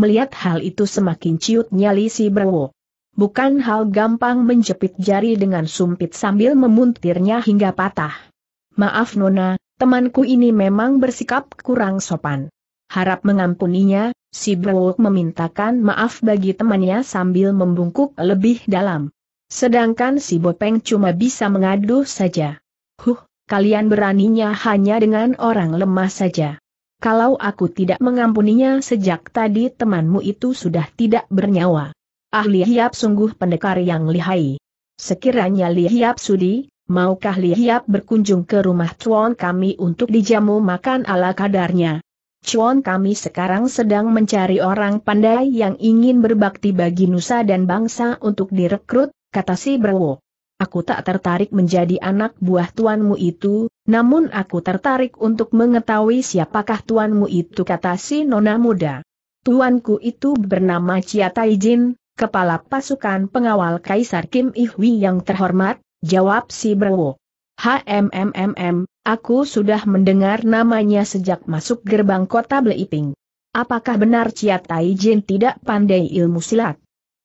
Melihat hal itu semakin ciut nyali si Brewo. Bukan hal gampang menjepit jari dengan sumpit sambil memuntirnya hingga patah. Maaf Nona, temanku ini memang bersikap kurang sopan. Harap mengampuninya, Si Brook memintakan maaf bagi temannya sambil membungkuk lebih dalam. Sedangkan si Bopeng cuma bisa mengadu saja. Huh, kalian beraninya hanya dengan orang lemah saja. Kalau aku tidak mengampuninya sejak tadi temanmu itu sudah tidak bernyawa. Ahli Hiap sungguh pendekar yang lihai. Sekiranya Hiap sudi, maukah Li Hiap berkunjung ke rumah tuan kami untuk dijamu makan ala kadarnya? Cuan kami sekarang sedang mencari orang pandai yang ingin berbakti bagi nusa dan bangsa untuk direkrut, kata si Brewo. Aku tak tertarik menjadi anak buah tuanmu itu, namun aku tertarik untuk mengetahui siapakah tuanmu itu kata si nona muda. Tuanku itu bernama Chia Taijin, kepala pasukan pengawal Kaisar Kim Ihwi yang terhormat, jawab si Brewo. HMMMM, aku sudah mendengar namanya sejak masuk gerbang kota Bleiping. Apakah benar Tai Taijin tidak pandai ilmu silat?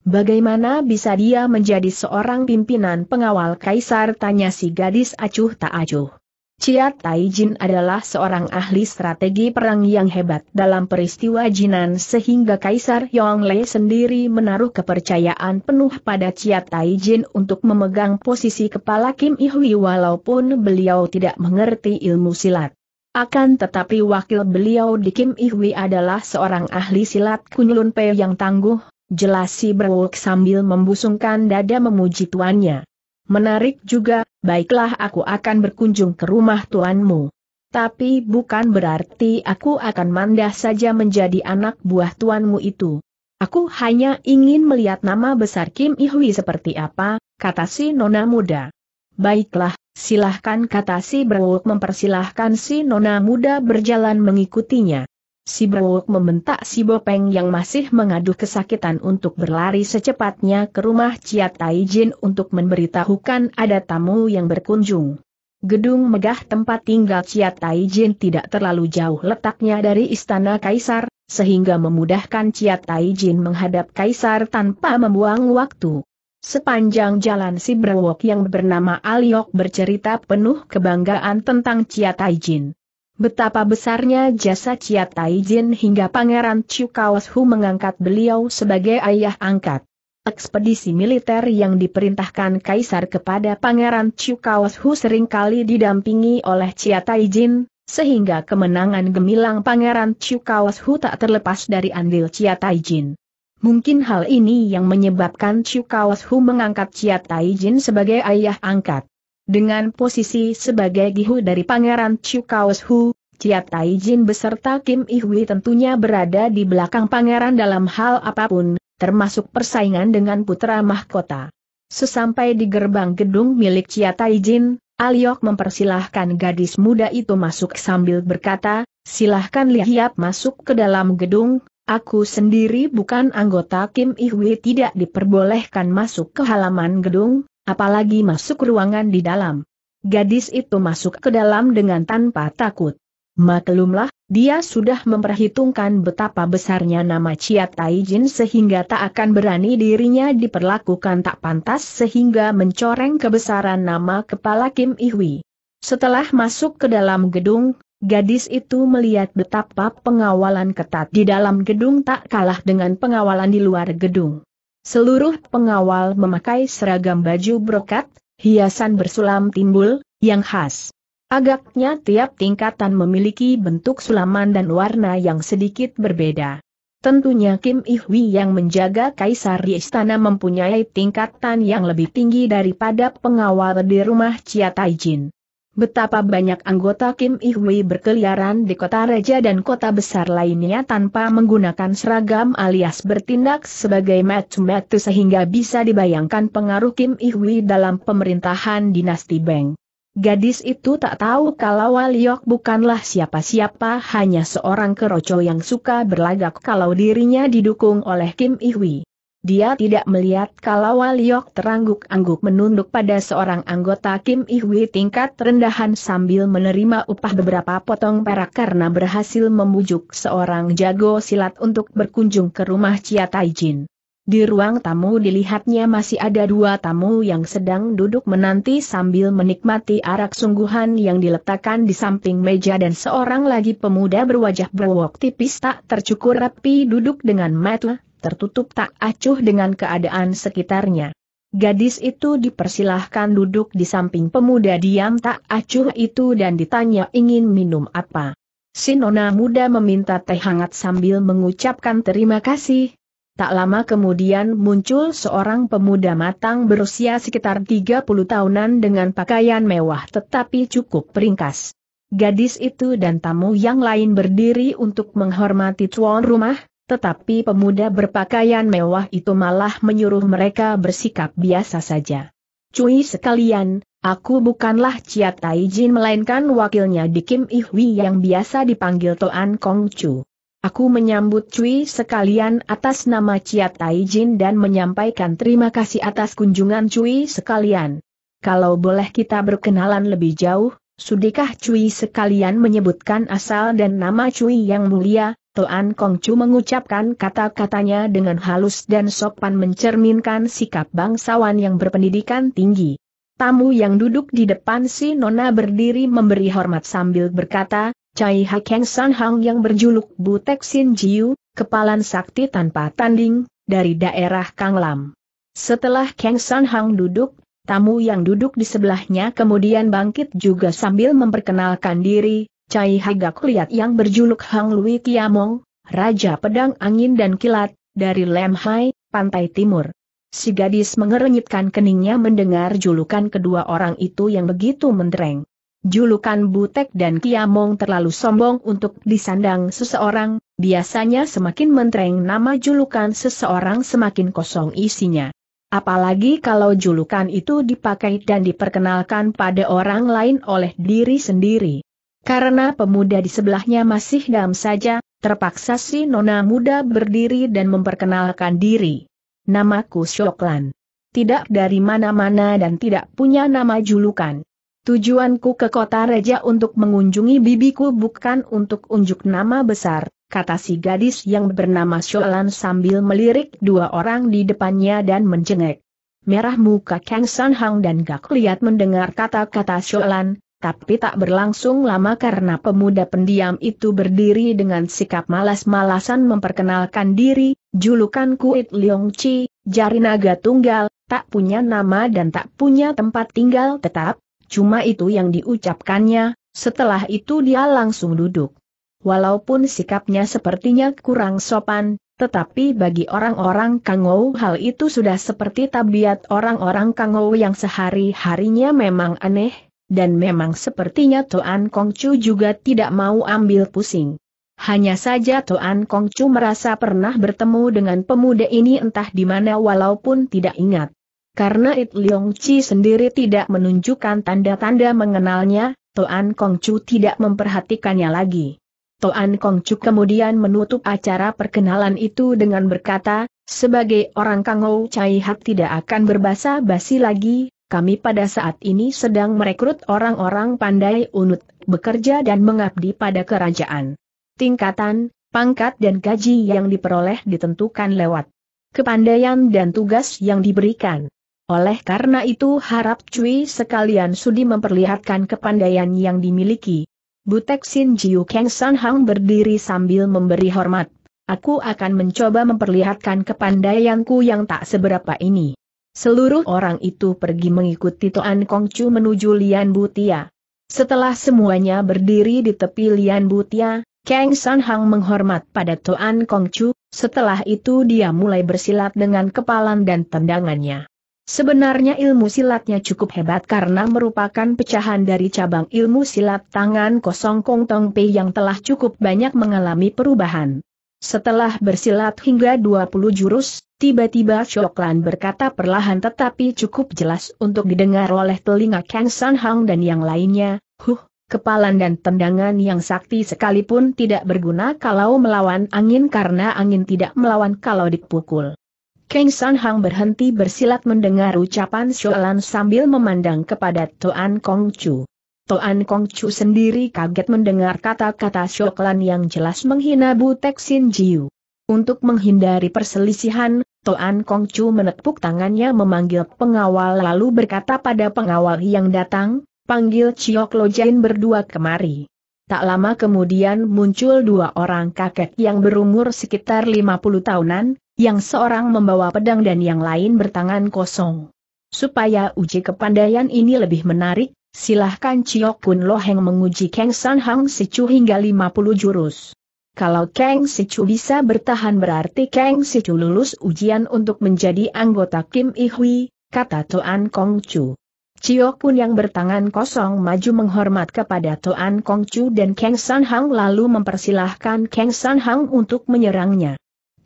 Bagaimana bisa dia menjadi seorang pimpinan pengawal kaisar tanya si gadis acuh tak acuh. Chia Taijin adalah seorang ahli strategi perang yang hebat dalam peristiwa Jinan sehingga Kaisar Yongle sendiri menaruh kepercayaan penuh pada Chia Taijin untuk memegang posisi kepala Kim Ihui walaupun beliau tidak mengerti ilmu silat. Akan tetapi wakil beliau di Kim Ihui adalah seorang ahli silat Kunlun Pei yang tangguh, jelas si sambil membusungkan dada memuji tuannya. Menarik juga, baiklah aku akan berkunjung ke rumah tuanmu. Tapi bukan berarti aku akan mandah saja menjadi anak buah tuanmu itu. Aku hanya ingin melihat nama besar Kim Ihwi seperti apa, kata si nona muda. Baiklah, silahkan kata si Brewok mempersilahkan si nona muda berjalan mengikutinya. Si Brook membentak si Bopeng yang masih mengaduh kesakitan untuk berlari secepatnya ke rumah Ciat Taijin untuk memberitahukan ada tamu yang berkunjung. Gedung megah tempat tinggal Ciat Taijin tidak terlalu jauh letaknya dari istana kaisar, sehingga memudahkan Ciat Taijin menghadap kaisar tanpa membuang waktu. Sepanjang jalan si Brewok yang bernama Aliok bercerita penuh kebanggaan tentang Ciat Taijin. Betapa besarnya jasa Chia Taijin hingga Pangeran Chu Kaoshu mengangkat beliau sebagai ayah angkat. Ekspedisi militer yang diperintahkan Kaisar kepada Pangeran Chu Kaoshu seringkali didampingi oleh Chia Taijin, sehingga kemenangan gemilang Pangeran Chu Kaoshu tak terlepas dari andil Chia Taijin. Mungkin hal ini yang menyebabkan Chu Kaoshu mengangkat Chia Taijin sebagai ayah angkat. Dengan posisi sebagai gihu dari Pangeran Chu Kaos Hu, Chia Tai Jin beserta Kim Ihui tentunya berada di belakang Pangeran dalam hal apapun, termasuk persaingan dengan Putra Mahkota. Sesampai di gerbang gedung milik Chia Tai Jin, Aliok mempersilahkan gadis muda itu masuk sambil berkata, silahkan Lihiap masuk ke dalam gedung, aku sendiri bukan anggota Kim Ihui tidak diperbolehkan masuk ke halaman gedung, apalagi masuk ruangan di dalam. Gadis itu masuk ke dalam dengan tanpa takut. Maklumlah, dia sudah memperhitungkan betapa besarnya nama Chia Taijin sehingga tak akan berani dirinya diperlakukan tak pantas sehingga mencoreng kebesaran nama kepala Kim Ihwi. Setelah masuk ke dalam gedung, gadis itu melihat betapa pengawalan ketat di dalam gedung tak kalah dengan pengawalan di luar gedung. Seluruh pengawal memakai seragam baju brokat, hiasan bersulam timbul, yang khas. Agaknya tiap tingkatan memiliki bentuk sulaman dan warna yang sedikit berbeda. Tentunya Kim Ihui yang menjaga kaisar di istana mempunyai tingkatan yang lebih tinggi daripada pengawal di rumah Chia Taijin. Betapa banyak anggota Kim Ihwi berkeliaran di kota raja dan kota besar lainnya tanpa menggunakan seragam alias bertindak sebagai matu-matu sehingga bisa dibayangkan pengaruh Kim Ihwi dalam pemerintahan dinasti Beng. Gadis itu tak tahu kalau Waliok bukanlah siapa-siapa hanya seorang keroco yang suka berlagak kalau dirinya didukung oleh Kim Ihwi. Dia tidak melihat kalau Waliok terangguk-angguk menunduk pada seorang anggota Kim Ihui tingkat rendahan sambil menerima upah beberapa potong perak karena berhasil membujuk seorang jago silat untuk berkunjung ke rumah Chia Taijin. Di ruang tamu dilihatnya masih ada dua tamu yang sedang duduk menanti sambil menikmati arak sungguhan yang diletakkan di samping meja dan seorang lagi pemuda berwajah berwok tipis tak tercukur rapi duduk dengan matlah tertutup tak acuh dengan keadaan sekitarnya. Gadis itu dipersilahkan duduk di samping pemuda diam tak acuh itu dan ditanya ingin minum apa. Si nona muda meminta teh hangat sambil mengucapkan terima kasih. Tak lama kemudian muncul seorang pemuda matang berusia sekitar 30 tahunan dengan pakaian mewah tetapi cukup ringkas. Gadis itu dan tamu yang lain berdiri untuk menghormati tuan rumah, tetapi pemuda berpakaian mewah itu malah menyuruh mereka bersikap biasa saja. Cui sekalian, aku bukanlah Chia Tai Jin melainkan wakilnya di Kim Ihui yang biasa dipanggil Toan Kong Chu. Aku menyambut Cui sekalian atas nama Chia Tai Jin dan menyampaikan terima kasih atas kunjungan Cui sekalian. Kalau boleh kita berkenalan lebih jauh, sudikah Cui sekalian menyebutkan asal dan nama Cui yang mulia, Toan Kongcu mengucapkan kata-katanya dengan halus dan sopan mencerminkan sikap bangsawan yang berpendidikan tinggi. Tamu yang duduk di depan si Nona berdiri memberi hormat sambil berkata, Cai Hakeng San Hang yang berjuluk Butek Sin Jiu, kepalan sakti tanpa tanding, dari daerah Kanglam. Setelah Kang San Hang duduk, tamu yang duduk di sebelahnya kemudian bangkit juga sambil memperkenalkan diri, Cai Haga Kliat yang berjuluk Hang Lui Kiamong, Raja Pedang Angin dan Kilat, dari Lemhai, Pantai Timur. Si gadis mengerenyitkan keningnya mendengar julukan kedua orang itu yang begitu mentereng. Julukan Butek dan Kiamong terlalu sombong untuk disandang seseorang, biasanya semakin mentereng nama julukan seseorang semakin kosong isinya. Apalagi kalau julukan itu dipakai dan diperkenalkan pada orang lain oleh diri sendiri. Karena pemuda di sebelahnya masih dam saja, terpaksa si nona muda berdiri dan memperkenalkan diri. Namaku Syoklan. Tidak dari mana-mana dan tidak punya nama julukan. Tujuanku ke kota Raja untuk mengunjungi bibiku bukan untuk unjuk nama besar, kata si gadis yang bernama Sholan sambil melirik dua orang di depannya dan menjengek. Merah muka Kang Sanhang dan Gak Liat mendengar kata-kata Sholan, tapi tak berlangsung lama karena pemuda pendiam itu berdiri dengan sikap malas-malasan memperkenalkan diri, julukan Kuit Leong Chi, jari naga tunggal, tak punya nama dan tak punya tempat tinggal tetap, cuma itu yang diucapkannya, setelah itu dia langsung duduk. Walaupun sikapnya sepertinya kurang sopan, tetapi bagi orang-orang Kangou hal itu sudah seperti tabiat orang-orang Kangou yang sehari-harinya memang aneh, dan memang sepertinya Toan Kongcu juga tidak mau ambil pusing. Hanya saja Toan Kongcu merasa pernah bertemu dengan pemuda ini entah di mana walaupun tidak ingat. Karena It Leong Chi sendiri tidak menunjukkan tanda-tanda mengenalnya, Toan Kongcu tidak memperhatikannya lagi. Toan Kongcu kemudian menutup acara perkenalan itu dengan berkata, sebagai orang Kangou Chai Hak tidak akan berbasa basi lagi, kami pada saat ini sedang merekrut orang-orang pandai unut, bekerja dan mengabdi pada kerajaan. Tingkatan, pangkat dan gaji yang diperoleh ditentukan lewat kepandaian dan tugas yang diberikan. Oleh karena itu harap Cui sekalian sudi memperlihatkan kepandaian yang dimiliki. Butek Sin Jiu Kang San Hang berdiri sambil memberi hormat. Aku akan mencoba memperlihatkan kepandaianku yang tak seberapa ini. Seluruh orang itu pergi mengikuti Toan Kongcu menuju Lian Butia. Setelah semuanya berdiri di tepi Lian Butia, Kang San Hang menghormat pada Toan Kongcu, setelah itu dia mulai bersilat dengan kepalan dan tendangannya. Sebenarnya ilmu silatnya cukup hebat karena merupakan pecahan dari cabang ilmu silat tangan kosong Kong Tong Pei yang telah cukup banyak mengalami perubahan. Setelah bersilat hingga 20 jurus, Tiba-tiba Shoklan berkata perlahan tetapi cukup jelas untuk didengar oleh telinga Kang San Hang dan yang lainnya, huh, kepalan dan tendangan yang sakti sekalipun tidak berguna kalau melawan angin karena angin tidak melawan kalau dipukul. Kang San Hang berhenti bersilat mendengar ucapan Shoklan sambil memandang kepada Tuan Kong Chu. Toan Kong Chu sendiri kaget mendengar kata-kata Shoklan yang jelas menghina Bu Tek Sin Jiu. Untuk menghindari perselisihan, Toan Kongcu menepuk tangannya memanggil pengawal lalu berkata pada pengawal yang datang, panggil Chiok Lojain berdua kemari. Tak lama kemudian muncul dua orang kakek yang berumur sekitar 50 tahunan, yang seorang membawa pedang dan yang lain bertangan kosong. Supaya uji kepandaian ini lebih menarik, silahkan Chiok Kun Loheng menguji Kang San Hang hingga hingga 50 jurus. Kalau Kang Sichu bisa bertahan berarti Kang Sichu lulus ujian untuk menjadi anggota Kim Ihui, kata Toan Kong Chu. Chiok pun yang bertangan kosong maju menghormat kepada Toan Kong Chu dan Kang San Hang lalu mempersilahkan Kang San Hang untuk menyerangnya.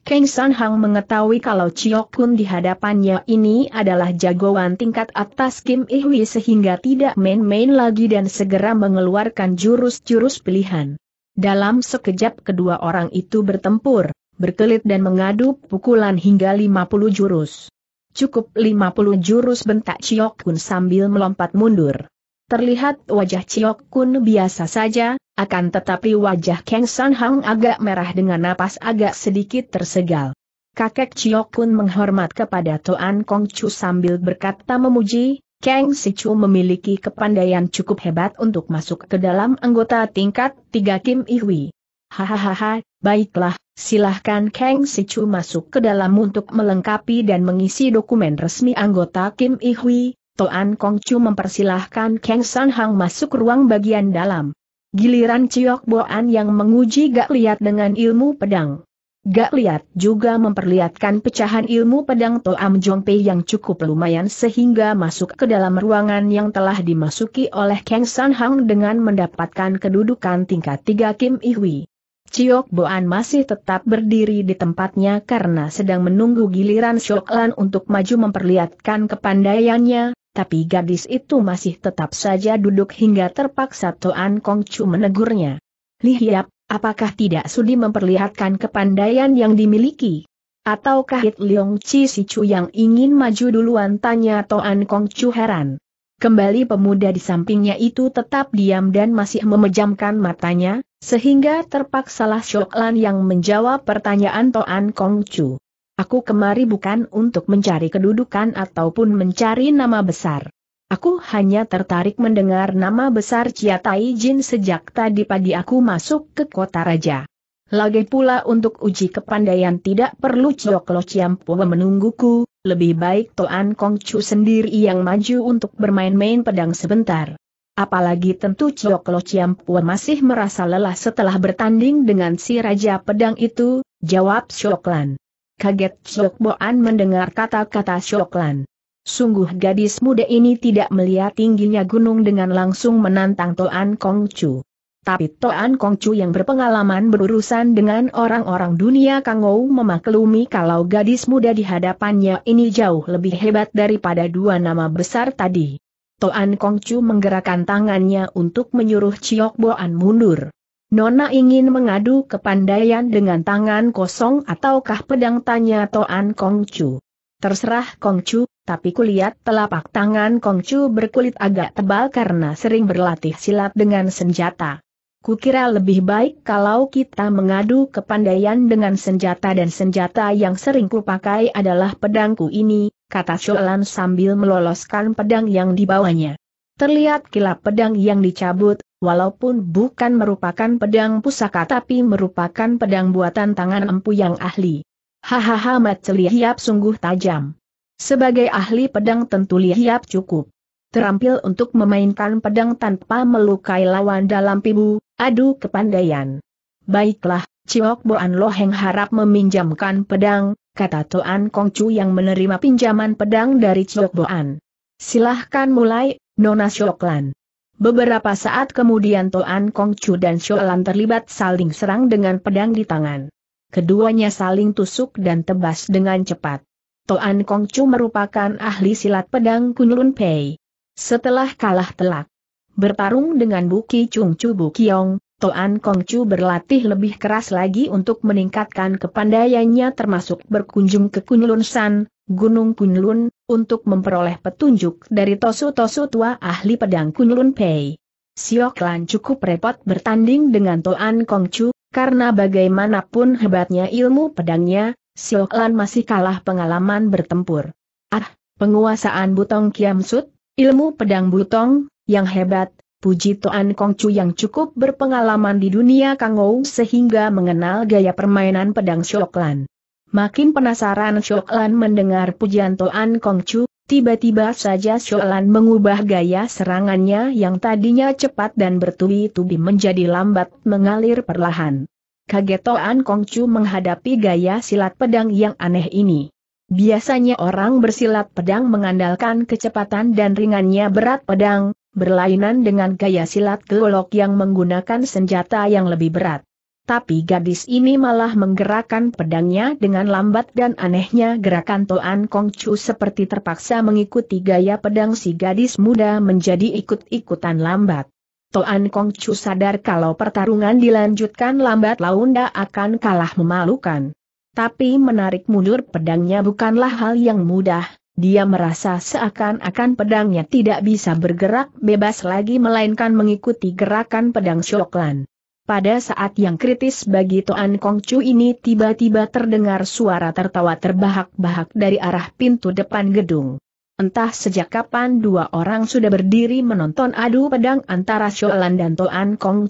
Kang San Hang mengetahui kalau Chiok pun di hadapannya ini adalah jagoan tingkat atas Kim Ihui sehingga tidak main-main lagi dan segera mengeluarkan jurus-jurus pilihan. Dalam sekejap kedua orang itu bertempur, berkelit dan mengadu pukulan hingga 50 jurus. Cukup 50 jurus bentak Chiok Kun sambil melompat mundur. Terlihat wajah Chiok Kun biasa saja, akan tetapi wajah Kang San Hang agak merah dengan napas agak sedikit tersegal. Kakek Chiok Kun menghormat kepada Toan Kong Chu sambil berkata memuji, Kang Sichu memiliki kepandaian cukup hebat untuk masuk ke dalam anggota tingkat 3 Kim Ihui. Hahaha, baiklah, silahkan Kang Sichu masuk ke dalam untuk melengkapi dan mengisi dokumen resmi anggota Kim Ihui. Toan Kongcu mempersilahkan Kang San Hang masuk ruang bagian dalam. Giliran Ciok Boan yang menguji gak lihat dengan ilmu pedang. Gak lihat juga memperlihatkan pecahan ilmu pedang Toam Jongpei yang cukup lumayan sehingga masuk ke dalam ruangan yang telah dimasuki oleh Kang San Hang dengan mendapatkan kedudukan tingkat 3 Kim Ihui. Ciok Boan masih tetap berdiri di tempatnya karena sedang menunggu giliran Shok Lan untuk maju memperlihatkan kepandaiannya, tapi gadis itu masih tetap saja duduk hingga terpaksa Toan Kong Chu menegurnya. Lihiap, Apakah tidak sudi memperlihatkan kepandaian yang dimiliki? Ataukah Hit Leong Chi si Chu yang ingin maju duluan tanya Toan Kong Chu heran. Kembali pemuda di sampingnya itu tetap diam dan masih memejamkan matanya, sehingga terpaksalah Shok Lan yang menjawab pertanyaan Toan Kong Chu. Aku kemari bukan untuk mencari kedudukan ataupun mencari nama besar. Aku hanya tertarik mendengar nama besar Chia Tai Jin sejak tadi pagi aku masuk ke kota raja. Lagi pula untuk uji kepandaian tidak perlu Chiam Ciampua menungguku, lebih baik Toan Kong Chu sendiri yang maju untuk bermain-main pedang sebentar. Apalagi tentu Chiam Ciampua masih merasa lelah setelah bertanding dengan si Raja Pedang itu, jawab Shoklan. Kaget Chok Boan mendengar kata-kata Shoklan. Sungguh gadis muda ini tidak melihat tingginya gunung dengan langsung menantang Toan Kong Chu. Tapi Toan Chu yang berpengalaman berurusan dengan orang-orang dunia Kangou memaklumi kalau gadis muda di hadapannya ini jauh lebih hebat daripada dua nama besar tadi. Toan Chu menggerakkan tangannya untuk menyuruh Ciok Boan mundur. Nona ingin mengadu kepandaian dengan tangan kosong ataukah pedang tanya Toan Chu. Terserah Kongcu, tapi kulihat telapak tangan Kongcu berkulit agak tebal karena sering berlatih silat dengan senjata. Kukira lebih baik kalau kita mengadu kepandaian dengan senjata dan senjata yang sering kupakai adalah pedangku ini, kata Sholan sambil meloloskan pedang yang dibawanya. Terlihat kilap pedang yang dicabut, walaupun bukan merupakan pedang pusaka tapi merupakan pedang buatan tangan empu yang ahli. Hahaha mata Hiap sungguh tajam. Sebagai ahli pedang tentu Lihiap cukup. Terampil untuk memainkan pedang tanpa melukai lawan dalam pibu, adu kepandaian. Baiklah, Ciok Boan Loheng harap meminjamkan pedang, kata Toan Kongcu yang menerima pinjaman pedang dari Ciok Boan. Silahkan mulai, Nona Sioklan. Beberapa saat kemudian Toan Kongcu dan Sholan terlibat saling serang dengan pedang di tangan keduanya saling tusuk dan tebas dengan cepat. Toan Kong Chu merupakan ahli silat pedang Kunlun Pei. Setelah kalah telak, bertarung dengan Buki Chung Chu Bukiong, Toan Kong Chu berlatih lebih keras lagi untuk meningkatkan kepandaiannya termasuk berkunjung ke Kunlun San, Gunung Kunlun, untuk memperoleh petunjuk dari Tosu-Tosu tua ahli pedang Kunlun Pei. Siok Lan cukup repot bertanding dengan Toan Kong Chu. Karena bagaimanapun hebatnya ilmu pedangnya, Sioklan masih kalah pengalaman bertempur. Ah, penguasaan Butong Kiam Sut, ilmu pedang Butong, yang hebat, puji Toan Kongcu yang cukup berpengalaman di dunia Kangou sehingga mengenal gaya permainan pedang Sioklan. Makin penasaran Shoklan mendengar pujian Toan Kongcu, tiba-tiba saja Shoklan mengubah gaya serangannya yang tadinya cepat dan bertubi-tubi menjadi lambat mengalir perlahan. Kaget Toan Kongcu menghadapi gaya silat pedang yang aneh ini. Biasanya orang bersilat pedang mengandalkan kecepatan dan ringannya berat pedang, berlainan dengan gaya silat geolog yang menggunakan senjata yang lebih berat tapi gadis ini malah menggerakkan pedangnya dengan lambat dan anehnya gerakan Toan Kong Chu seperti terpaksa mengikuti gaya pedang si gadis muda menjadi ikut-ikutan lambat. Toan Kong Chu sadar kalau pertarungan dilanjutkan lambat launda akan kalah memalukan. Tapi menarik mundur pedangnya bukanlah hal yang mudah, dia merasa seakan-akan pedangnya tidak bisa bergerak bebas lagi melainkan mengikuti gerakan pedang Shoklan. Pada saat yang kritis bagi Toan Kong ini tiba-tiba terdengar suara tertawa terbahak-bahak dari arah pintu depan gedung. Entah sejak kapan dua orang sudah berdiri menonton adu pedang antara Sholan dan Toan Kong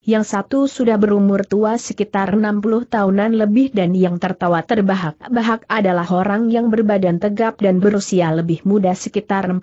Yang satu sudah berumur tua sekitar 60 tahunan lebih dan yang tertawa terbahak-bahak adalah orang yang berbadan tegap dan berusia lebih muda sekitar 40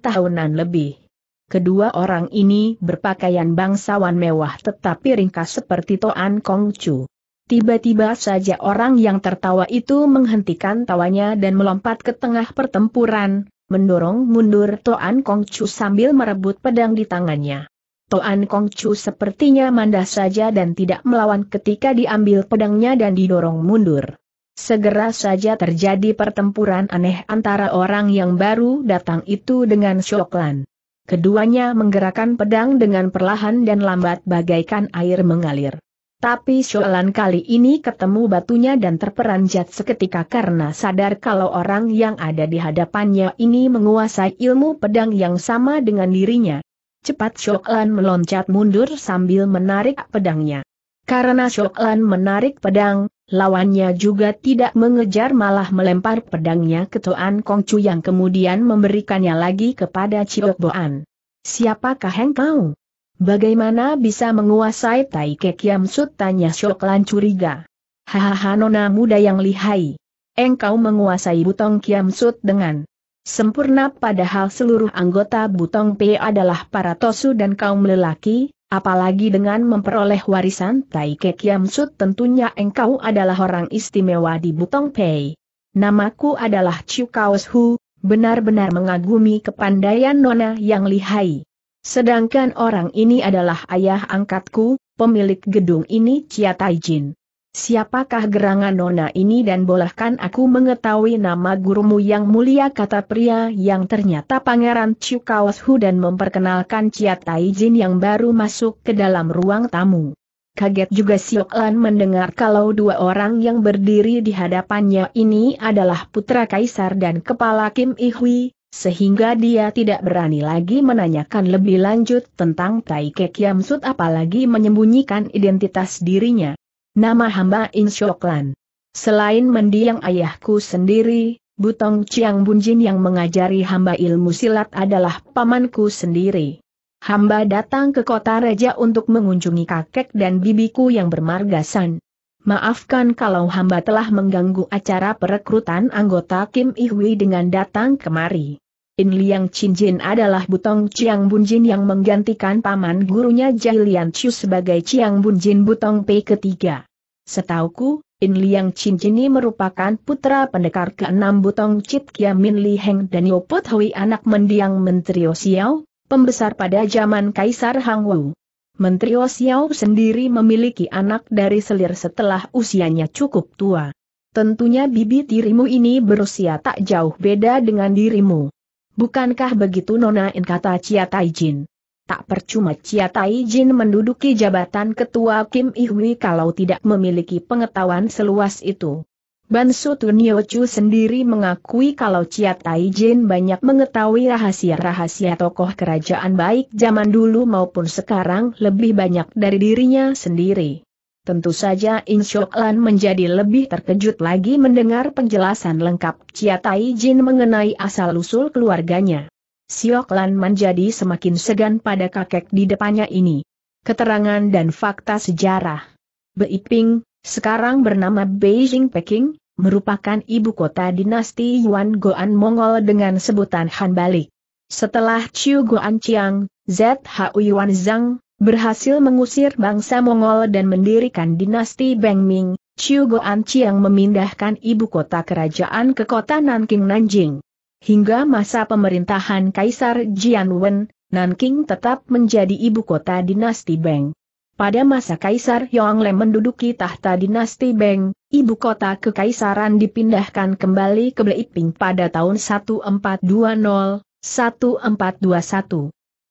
tahunan lebih. Kedua orang ini berpakaian bangsawan mewah tetapi ringkas seperti Toan Kong Chu. Tiba-tiba saja orang yang tertawa itu menghentikan tawanya dan melompat ke tengah pertempuran, mendorong mundur Toan Kong Chu sambil merebut pedang di tangannya. Toan Kong Chu sepertinya mandah saja dan tidak melawan ketika diambil pedangnya dan didorong mundur. Segera saja terjadi pertempuran aneh antara orang yang baru datang itu dengan Shoklan. Keduanya menggerakkan pedang dengan perlahan dan lambat bagaikan air mengalir. Tapi Sholan kali ini ketemu batunya dan terperanjat seketika karena sadar kalau orang yang ada di hadapannya ini menguasai ilmu pedang yang sama dengan dirinya. Cepat Shoklan meloncat mundur sambil menarik pedangnya. Karena Shoklan menarik pedang, Lawannya juga tidak mengejar malah melempar pedangnya ke Toan Kongcu yang kemudian memberikannya lagi kepada Ciok Boan. Siapakah engkau? Bagaimana bisa menguasai Tai Kek Yam Sut? Tanya Syok Lan curiga. Hahaha nona muda yang lihai. Engkau menguasai Butong Kiam Sut dengan sempurna padahal seluruh anggota Butong P adalah para tosu dan kaum lelaki, Apalagi dengan memperoleh warisan Tai Kek Yam Sut tentunya engkau adalah orang istimewa di Butong Pei. Namaku adalah Chiu Kaos Hu, benar-benar mengagumi kepandaian Nona yang lihai. Sedangkan orang ini adalah ayah angkatku, pemilik gedung ini Chia Tai Jin. Siapakah gerangan nona ini dan bolehkan aku mengetahui nama gurumu yang mulia kata pria yang ternyata Pangeran Chukawashu dan memperkenalkan Chia Taijin yang baru masuk ke dalam ruang tamu. Kaget juga Sioklan mendengar kalau dua orang yang berdiri di hadapannya ini adalah putra kaisar dan kepala Kim Ihwi, sehingga dia tidak berani lagi menanyakan lebih lanjut tentang Tai Kek Yamsut apalagi menyembunyikan identitas dirinya. Nama hamba Insyoklan. Selain mendiang ayahku sendiri, Butong Chiang Bunjin yang mengajari hamba ilmu silat adalah pamanku sendiri. Hamba datang ke kota Raja untuk mengunjungi kakek dan bibiku yang bermargasan. Maafkan kalau hamba telah mengganggu acara perekrutan anggota Kim Ihwi dengan datang kemari. In Liang Qinjin adalah Butong Chiang Bunjin yang menggantikan paman gurunya Lian Chu sebagai Chiang Bunjin Butong P ketiga. Setauku, In Liang Qinjin ini merupakan putra pendekar ke-6 Butong Chit Kia Min Li Heng dan Put Hui anak mendiang Menteri Osiao, pembesar pada zaman Kaisar Hang Wu. Menteri Osiao sendiri memiliki anak dari selir setelah usianya cukup tua. Tentunya bibi tirimu ini berusia tak jauh beda dengan dirimu. Bukankah begitu Nona In kata Chia Jin? Tak percuma Chia Jin menduduki jabatan ketua Kim Ihwi kalau tidak memiliki pengetahuan seluas itu. Bansu Tunio Chu sendiri mengakui kalau Chia Jin banyak mengetahui rahasia-rahasia tokoh kerajaan baik zaman dulu maupun sekarang lebih banyak dari dirinya sendiri. Tentu saja Lan menjadi lebih terkejut lagi mendengar penjelasan lengkap Chia Tai Jin mengenai asal-usul keluarganya. Sioklan menjadi semakin segan pada kakek di depannya ini. Keterangan dan fakta sejarah. Beiping, sekarang bernama Beijing Peking, merupakan ibu kota dinasti Yuan Goan Mongol dengan sebutan Han Balik. Setelah Chiu Goan Chiang, ZHU Yuan Zhang, berhasil mengusir bangsa Mongol dan mendirikan dinasti Ming, Chiu Goan Chiang memindahkan ibu kota kerajaan ke kota Nanking Nanjing. Hingga masa pemerintahan Kaisar Jianwen, Nanking tetap menjadi ibu kota dinasti Beng. Pada masa Kaisar Yongle menduduki tahta dinasti Beng, ibu kota kekaisaran dipindahkan kembali ke Bleiping pada tahun 1420-1421.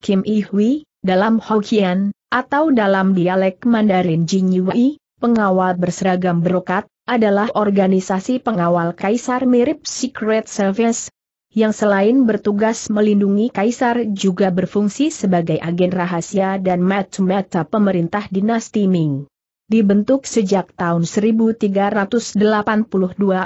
Kim Ihui, dalam Hokkien, atau dalam dialek Mandarin Jinyiwei, pengawal berseragam berokat, adalah organisasi pengawal kaisar mirip Secret Service, yang selain bertugas melindungi kaisar juga berfungsi sebagai agen rahasia dan mata-mata pemerintah dinasti Ming. Dibentuk sejak tahun 1382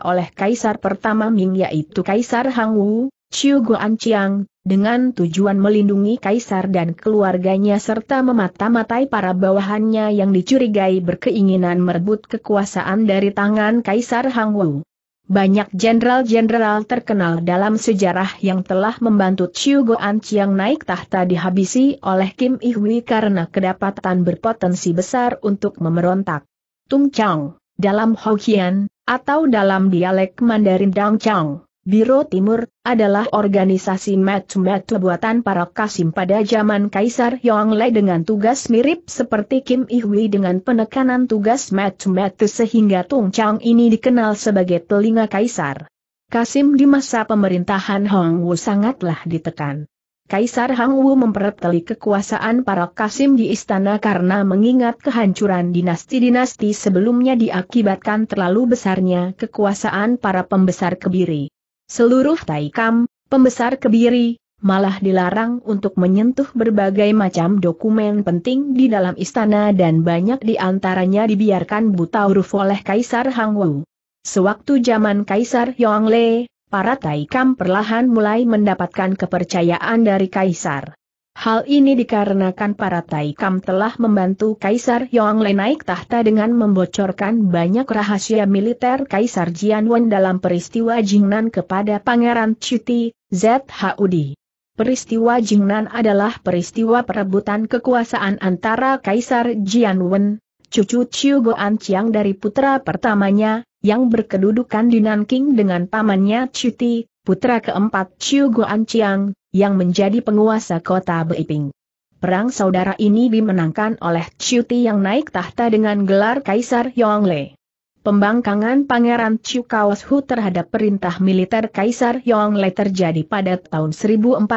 oleh kaisar pertama Ming yaitu Kaisar Hang Wu, Guanqiang, dengan tujuan melindungi kaisar dan keluarganya serta memata-matai para bawahannya yang dicurigai berkeinginan merebut kekuasaan dari tangan kaisar Hang Wu. Banyak jenderal-jenderal terkenal dalam sejarah yang telah membantu Chiu Goan Chiang naik tahta dihabisi oleh Kim Ihui karena kedapatan berpotensi besar untuk memberontak. Tung Chang, dalam Hokkien, atau dalam dialek Mandarin Dang Chang. Biro Timur, adalah organisasi match-match buatan para Kasim pada zaman Kaisar Yongle dengan tugas mirip seperti Kim Ihwi dengan penekanan tugas match-match sehingga Tung Chang ini dikenal sebagai telinga Kaisar. Kasim di masa pemerintahan Hong Wu sangatlah ditekan. Kaisar Hong Wu memperteli kekuasaan para Kasim di istana karena mengingat kehancuran dinasti-dinasti sebelumnya diakibatkan terlalu besarnya kekuasaan para pembesar kebiri. Seluruh Taikam, pembesar kebiri, malah dilarang untuk menyentuh berbagai macam dokumen penting di dalam istana dan banyak di antaranya dibiarkan buta huruf oleh Kaisar Hangwu. Sewaktu zaman Kaisar Yongle, para Taikam perlahan mulai mendapatkan kepercayaan dari Kaisar. Hal ini dikarenakan para Taikam telah membantu Kaisar Yongle naik tahta dengan membocorkan banyak rahasia militer Kaisar Jianwen dalam peristiwa Jingnan kepada Pangeran Cuti, ZHUD. Peristiwa Jingnan adalah peristiwa perebutan kekuasaan antara Kaisar Jianwen, cucu Chiu Goan Chiang dari putra pertamanya, yang berkedudukan di Nanking dengan pamannya Cuti, putra keempat Chiu Guan Chiang, yang menjadi penguasa kota Beiping. Perang saudara ini dimenangkan oleh Chiu Ti yang naik tahta dengan gelar Kaisar Yongle. Pembangkangan Pangeran Chiu Kaos Hu terhadap perintah militer Kaisar Yongle terjadi pada tahun 1417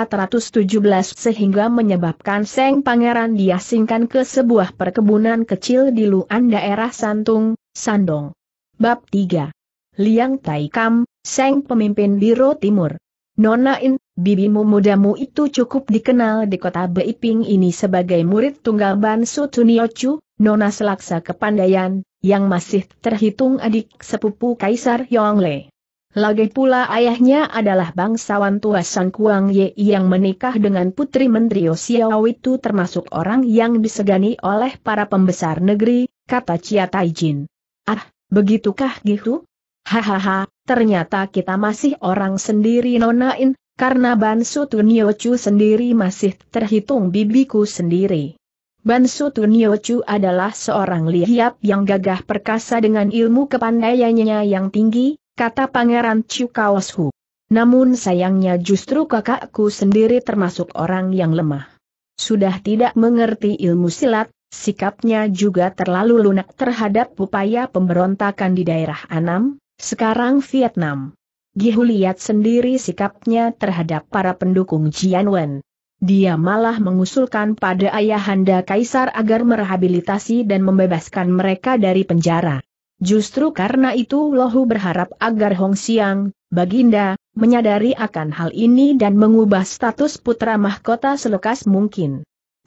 sehingga menyebabkan Seng Pangeran diasingkan ke sebuah perkebunan kecil di Luan daerah Santung, Sandong. Bab 3 Liang Taikam. Seng pemimpin Biro Timur. Nona In, bibimu mudamu itu cukup dikenal di kota Beiping ini sebagai murid tunggal Bansu Tuniochu, Nona Selaksa Kepandaian, yang masih terhitung adik sepupu Kaisar Yongle. Lagi pula ayahnya adalah bangsawan tua San Kuang Ye yang menikah dengan putri Menteri Xiao itu termasuk orang yang disegani oleh para pembesar negeri, kata Chia Taijin. Ah, begitukah gitu? Hahaha, ternyata kita masih orang sendiri nonain, karena Bansu Tuniochu sendiri masih terhitung bibiku sendiri. Bansu Tuniochu adalah seorang lihiap yang gagah perkasa dengan ilmu kepandaiannya yang tinggi, kata Pangeran Chukaoshu. Namun sayangnya justru kakakku sendiri termasuk orang yang lemah. Sudah tidak mengerti ilmu silat, sikapnya juga terlalu lunak terhadap upaya pemberontakan di daerah Anam, sekarang Vietnam. Gihu lihat sendiri sikapnya terhadap para pendukung Jian Wen. Dia malah mengusulkan pada ayahanda kaisar agar merehabilitasi dan membebaskan mereka dari penjara. Justru karena itu Lohu berharap agar Hong Xiang, Baginda, menyadari akan hal ini dan mengubah status putra mahkota selekas mungkin.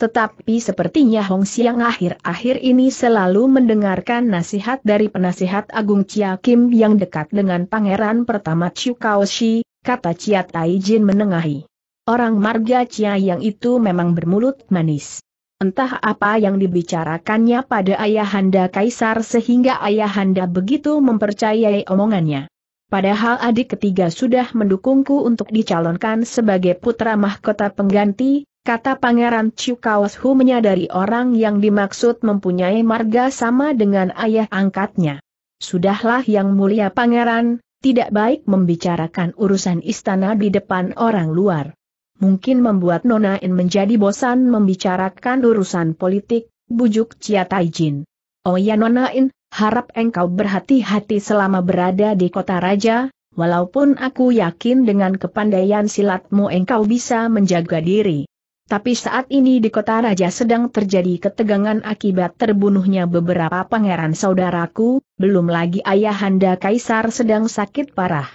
Tetapi sepertinya Hong Xiang akhir-akhir ini selalu mendengarkan nasihat dari penasihat Agung Chia Kim yang dekat dengan Pangeran Pertama Chiu Shi, kata Chia Tai Jin menengahi. Orang marga Chia yang itu memang bermulut manis. Entah apa yang dibicarakannya pada ayahanda kaisar sehingga ayahanda begitu mempercayai omongannya. Padahal adik ketiga sudah mendukungku untuk dicalonkan sebagai putra mahkota pengganti, Kata Pangeran Chukawas Hu menyadari orang yang dimaksud mempunyai marga sama dengan ayah angkatnya. Sudahlah yang mulia Pangeran, tidak baik membicarakan urusan istana di depan orang luar. Mungkin membuat Nona In menjadi bosan membicarakan urusan politik, bujuk Cia Taijin. Oh ya Nona In, harap engkau berhati-hati selama berada di kota raja, walaupun aku yakin dengan kepandaian silatmu engkau bisa menjaga diri. Tapi saat ini di kota raja sedang terjadi ketegangan akibat terbunuhnya beberapa pangeran saudaraku, belum lagi ayahanda kaisar sedang sakit parah.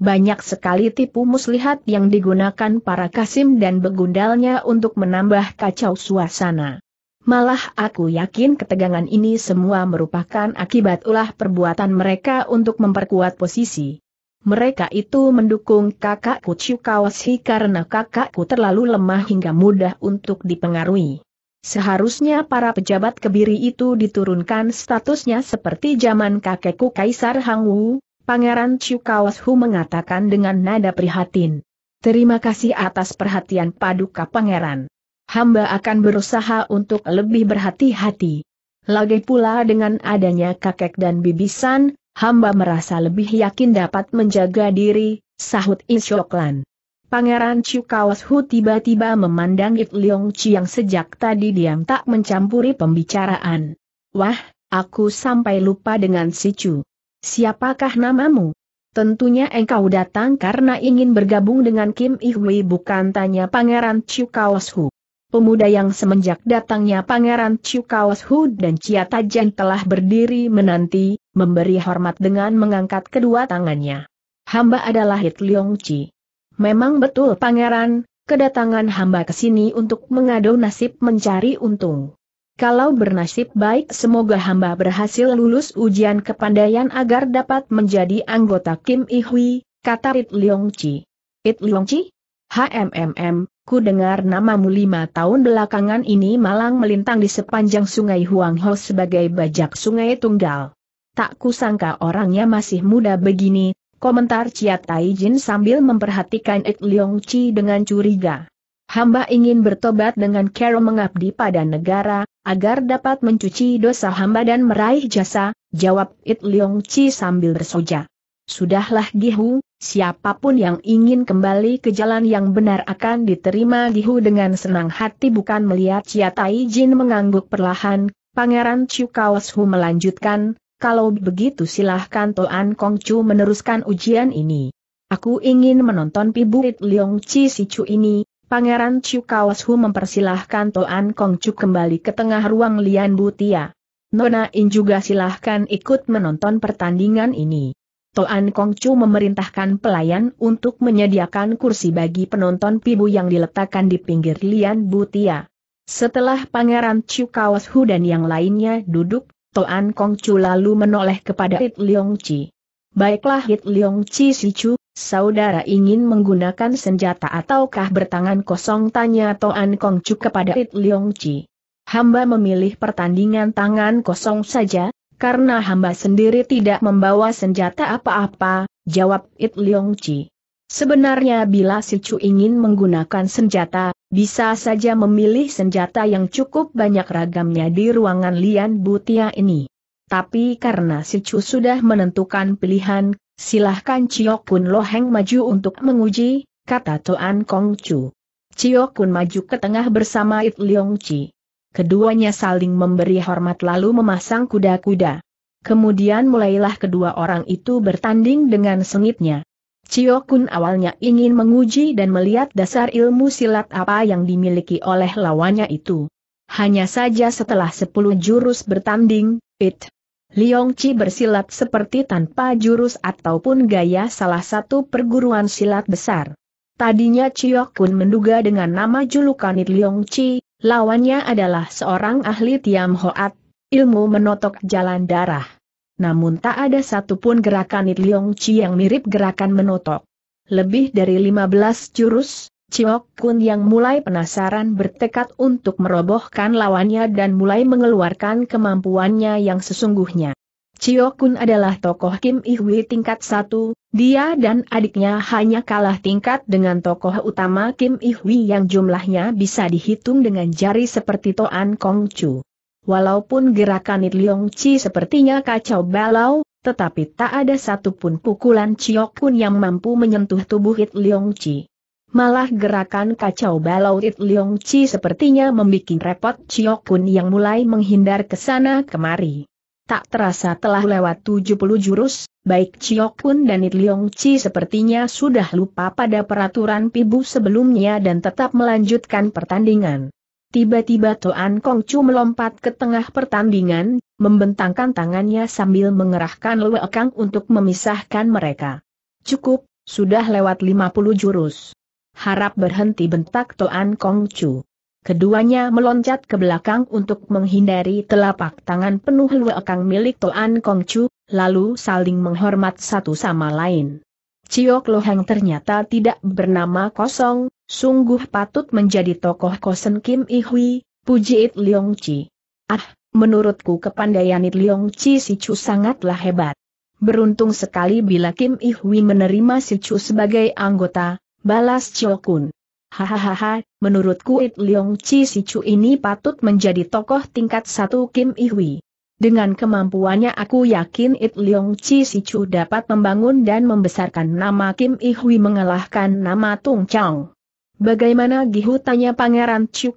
Banyak sekali tipu muslihat yang digunakan para kasim dan begundalnya untuk menambah kacau suasana. Malah aku yakin ketegangan ini semua merupakan akibat ulah perbuatan mereka untuk memperkuat posisi. Mereka itu mendukung kakakku Chukawashi karena kakakku terlalu lemah hingga mudah untuk dipengaruhi. Seharusnya para pejabat kebiri itu diturunkan statusnya seperti zaman kakekku Kaisar Hangwu, Pangeran Chukawashu mengatakan dengan nada prihatin. Terima kasih atas perhatian paduka pangeran. Hamba akan berusaha untuk lebih berhati-hati. Lagi pula dengan adanya kakek dan bibisan, hamba merasa lebih yakin dapat menjaga diri, sahut Isyoklan. Pangeran Chukawas Hu tiba-tiba memandang It Leong Chi yang sejak tadi diam tak mencampuri pembicaraan. Wah, aku sampai lupa dengan si Chu. Siapakah namamu? Tentunya engkau datang karena ingin bergabung dengan Kim Ihui bukan tanya Pangeran Chukawas Hu. Pemuda yang semenjak datangnya Pangeran Chukawas Hu dan Chia Tajan telah berdiri menanti, memberi hormat dengan mengangkat kedua tangannya. Hamba adalah Hit Leong Chi. Memang betul pangeran, kedatangan hamba ke sini untuk mengadu nasib mencari untung. Kalau bernasib baik semoga hamba berhasil lulus ujian kepandaian agar dapat menjadi anggota Kim Ihui, kata It Leong Chi. It Leong Chi? HMMM, ku dengar namamu lima tahun belakangan ini malang melintang di sepanjang sungai Huangho sebagai bajak sungai tunggal. Tak kusangka orangnya masih muda begini, komentar Chia Taijin sambil memperhatikan Ek Leong Chi dengan curiga. Hamba ingin bertobat dengan Carol mengabdi pada negara, agar dapat mencuci dosa hamba dan meraih jasa, jawab It Leong Chi sambil bersoja. Sudahlah Gihu, siapapun yang ingin kembali ke jalan yang benar akan diterima Gihu dengan senang hati bukan melihat Chia Tai Jin mengangguk perlahan, Pangeran Chu Kaoshu melanjutkan, kalau begitu silahkan Toan Kong Chu meneruskan ujian ini. Aku ingin menonton piburit Leong Chi Si Chu ini, Pangeran Chu Hu mempersilahkan Toan Kong Chu kembali ke tengah ruang Lian Butia. Nona In juga silahkan ikut menonton pertandingan ini. Toan Kong Chu memerintahkan pelayan untuk menyediakan kursi bagi penonton pibu yang diletakkan di pinggir Lian Butia. Setelah Pangeran Chu Hu dan yang lainnya duduk, Toan Kongcu lalu menoleh kepada It Leong Chi. Baiklah It Leong Chi Sichu, saudara ingin menggunakan senjata ataukah bertangan kosong tanya Toan Kongcu kepada It Leong Chi. Hamba memilih pertandingan tangan kosong saja, karena hamba sendiri tidak membawa senjata apa-apa, jawab It Leong Chi. Sebenarnya bila Si Sichu ingin menggunakan senjata, bisa saja memilih senjata yang cukup banyak ragamnya di ruangan Lian Butia ini. Tapi karena si Chu sudah menentukan pilihan, silahkan Cio Kun Loheng maju untuk menguji, kata Toan Kong Chu. Cio Kun maju ke tengah bersama It Leong Chi. Keduanya saling memberi hormat lalu memasang kuda-kuda. Kemudian mulailah kedua orang itu bertanding dengan sengitnya. Cio Kun awalnya ingin menguji dan melihat dasar ilmu silat apa yang dimiliki oleh lawannya itu. Hanya saja setelah sepuluh jurus bertanding, it Liong Chi bersilat seperti tanpa jurus ataupun gaya salah satu perguruan silat besar. Tadinya Cio Kun menduga dengan nama julukan It Liong Chi, lawannya adalah seorang ahli Tiam Hoat, ilmu menotok jalan darah namun tak ada satupun gerakan It Leong Chi yang mirip gerakan menotok. Lebih dari 15 jurus, Chiok Kun yang mulai penasaran bertekad untuk merobohkan lawannya dan mulai mengeluarkan kemampuannya yang sesungguhnya. Chiok Kun adalah tokoh Kim Ihui tingkat 1, dia dan adiknya hanya kalah tingkat dengan tokoh utama Kim Ihui yang jumlahnya bisa dihitung dengan jari seperti Toan Kong Chu. Walaupun gerakan Liong Chi sepertinya kacau balau, tetapi tak ada satupun pukulan Chiok Kun yang mampu menyentuh tubuh It Liong Chi. Malah gerakan kacau balau It Liong Chi sepertinya membuat repot Chiok Kun yang mulai menghindar ke sana kemari. Tak terasa telah lewat 70 jurus, baik Chiok Kun dan It Liong Chi sepertinya sudah lupa pada peraturan pibu sebelumnya dan tetap melanjutkan pertandingan. Tiba-tiba Toan Kong Chu melompat ke tengah pertandingan, membentangkan tangannya sambil mengerahkan Kang untuk memisahkan mereka. Cukup, sudah lewat 50 jurus. Harap berhenti bentak Toan Kong Chu. Keduanya meloncat ke belakang untuk menghindari telapak tangan penuh luekang milik Toan Kong Chu, lalu saling menghormat satu sama lain. Ciok Lohang ternyata tidak bernama kosong, Sungguh patut menjadi tokoh Kosen Kim Ihui, puji It Leong Chi. Ah, menurutku kepandaian It Leong Chi si Chu sangatlah hebat. Beruntung sekali bila Kim Ihui menerima si Chu sebagai anggota, balas Chokun. Hahaha, menurutku It Leong Chi si Chu ini patut menjadi tokoh tingkat satu Kim Ihui. Dengan kemampuannya aku yakin It Leong Chi Si Chu dapat membangun dan membesarkan nama Kim Ihui mengalahkan nama Tung Chang. Bagaimana Gihu tanya Pangeran Chu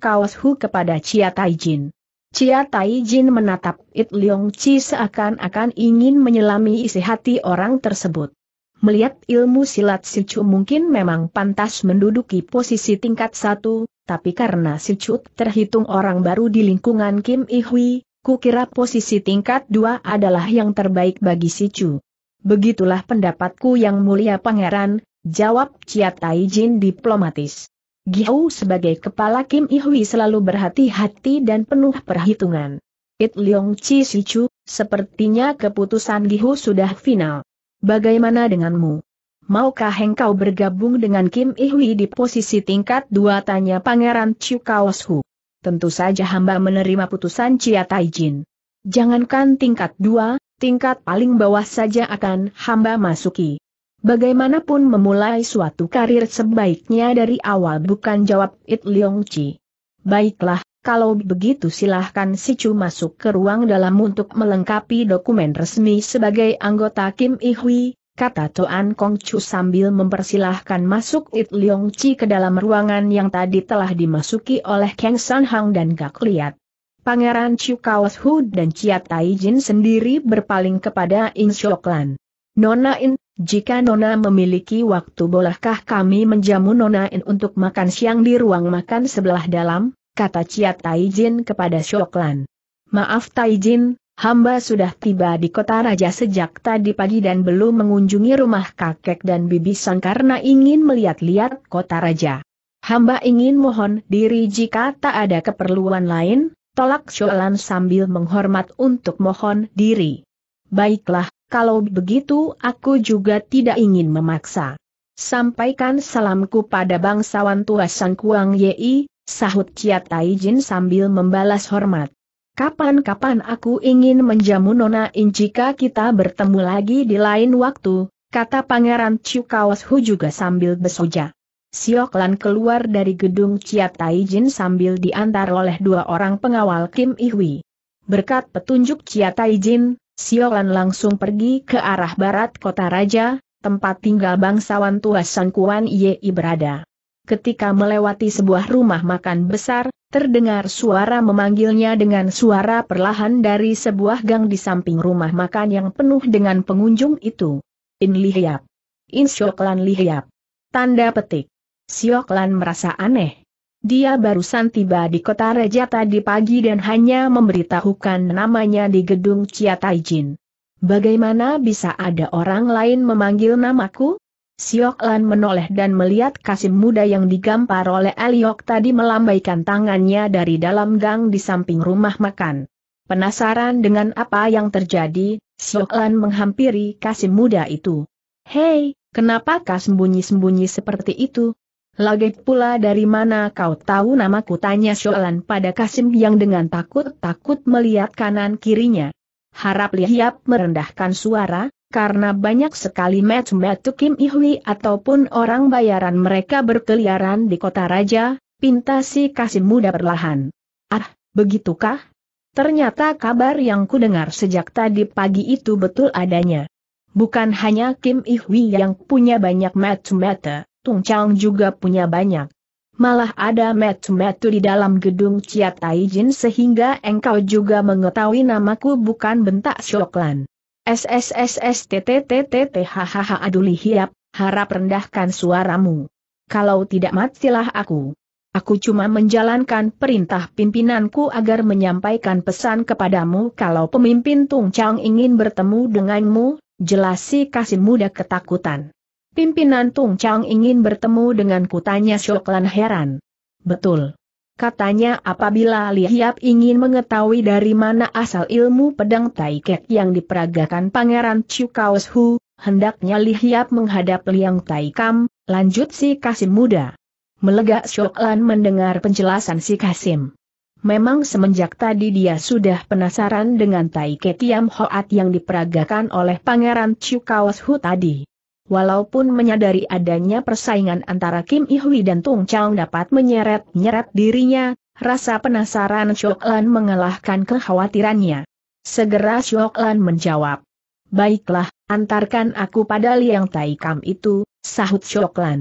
kepada Chia Taijin. Chia Taijin menatap It Leong Chi seakan-akan ingin menyelami isi hati orang tersebut. Melihat ilmu silat si Chu mungkin memang pantas menduduki posisi tingkat satu, tapi karena si Chu terhitung orang baru di lingkungan Kim Ihui, kukira posisi tingkat dua adalah yang terbaik bagi si Chu. Begitulah pendapatku yang mulia pangeran, Jawab Ciat Jin diplomatis. Giao sebagai kepala Kim Ihui selalu berhati-hati dan penuh perhitungan. It Leong Chi Chu, sepertinya keputusan Gihu sudah final. Bagaimana denganmu? Maukah engkau bergabung dengan Kim Ihui di posisi tingkat dua tanya Pangeran Kaos Hu? Tentu saja hamba menerima putusan Chia Jin. Jangankan tingkat dua, tingkat paling bawah saja akan hamba masuki. Bagaimanapun memulai suatu karir sebaiknya dari awal bukan jawab It Leong Chi. Baiklah, kalau begitu silahkan si Chu masuk ke ruang dalam untuk melengkapi dokumen resmi sebagai anggota Kim I Hui, kata Toan Kong Chu sambil mempersilahkan masuk It Leong Chi ke dalam ruangan yang tadi telah dimasuki oleh Kang San Hang dan Gak Liat. Pangeran Chu Kaos Hu dan Chia Tai Jin sendiri berpaling kepada In Shoklan. Nona In, jika Nona memiliki waktu bolehkah kami menjamu Nona In untuk makan siang di ruang makan sebelah dalam, kata Cia Taijin kepada Shoklan. Maaf Taijin, hamba sudah tiba di kota raja sejak tadi pagi dan belum mengunjungi rumah kakek dan bibi sang karena ingin melihat-lihat kota raja. Hamba ingin mohon diri jika tak ada keperluan lain, tolak Shoklan sambil menghormat untuk mohon diri. Baiklah, kalau begitu aku juga tidak ingin memaksa. Sampaikan salamku pada bangsawan tua Sang Kuang Yi, sahut Chia Tai sambil membalas hormat. Kapan-kapan aku ingin menjamu Nona In jika kita bertemu lagi di lain waktu, kata Pangeran Chu Kawas juga sambil besoja. Sioklan keluar dari gedung Chia Tai sambil diantar oleh dua orang pengawal Kim Ihwi. Berkat petunjuk Chia Tai Siolan langsung pergi ke arah barat kota raja, tempat tinggal bangsawan tua Sangkuan Kuan Yei berada. Ketika melewati sebuah rumah makan besar, terdengar suara memanggilnya dengan suara perlahan dari sebuah gang di samping rumah makan yang penuh dengan pengunjung itu. In Lihiap. In Sioklan Lihiap. Tanda petik. Sioklan merasa aneh. Dia barusan tiba di kota Reja tadi pagi dan hanya memberitahukan namanya di gedung Chia Taijin. Bagaimana bisa ada orang lain memanggil namaku? Siok Lan menoleh dan melihat Kasim muda yang digampar oleh Aliok tadi melambaikan tangannya dari dalam gang di samping rumah makan. Penasaran dengan apa yang terjadi, Siok Lan menghampiri Kasim muda itu. Hei, kenapa kau sembunyi-sembunyi seperti itu? Lagi pula dari mana kau tahu namaku tanya Sholan pada Kasim yang dengan takut-takut melihat kanan kirinya. Harap Lihiap merendahkan suara, karena banyak sekali metu-metu Kim Ihwi ataupun orang bayaran mereka berkeliaran di kota raja, pinta si Kasim muda perlahan. Ah, begitukah? Ternyata kabar yang ku dengar sejak tadi pagi itu betul adanya. Bukan hanya Kim Ihwi yang punya banyak metu-metu. Tung Chang juga punya banyak. Malah ada metu-metu di dalam gedung Ciat Taijin sehingga engkau juga mengetahui namaku bukan bentak Syoklan. SSSSTTTTTHHH aduli hiap, harap rendahkan suaramu. Kalau tidak matilah aku. Aku cuma menjalankan perintah pimpinanku agar menyampaikan pesan kepadamu kalau pemimpin Tung Chang ingin bertemu denganmu, Jelas jelasi kasih muda ketakutan. Pimpinan Tung Chang ingin bertemu dengan kutanya Syoklan heran. Betul. Katanya apabila Li Hiap ingin mengetahui dari mana asal ilmu pedang Taikek yang diperagakan Pangeran Chiu Kaos Hu, hendaknya Li Hiap menghadap Liang Taikam, lanjut si Kasim muda. Melegak Syoklan mendengar penjelasan si Kasim. Memang semenjak tadi dia sudah penasaran dengan Taiket Tiam Hoat yang diperagakan oleh Pangeran Chiu Kaos Hu tadi walaupun menyadari adanya persaingan antara Kim Ihui dan Tung Chao dapat menyeret-nyeret dirinya, rasa penasaran Shok Lan mengalahkan kekhawatirannya. Segera Shok Lan menjawab. Baiklah, antarkan aku pada liang tai kam itu, sahut Shok Lan.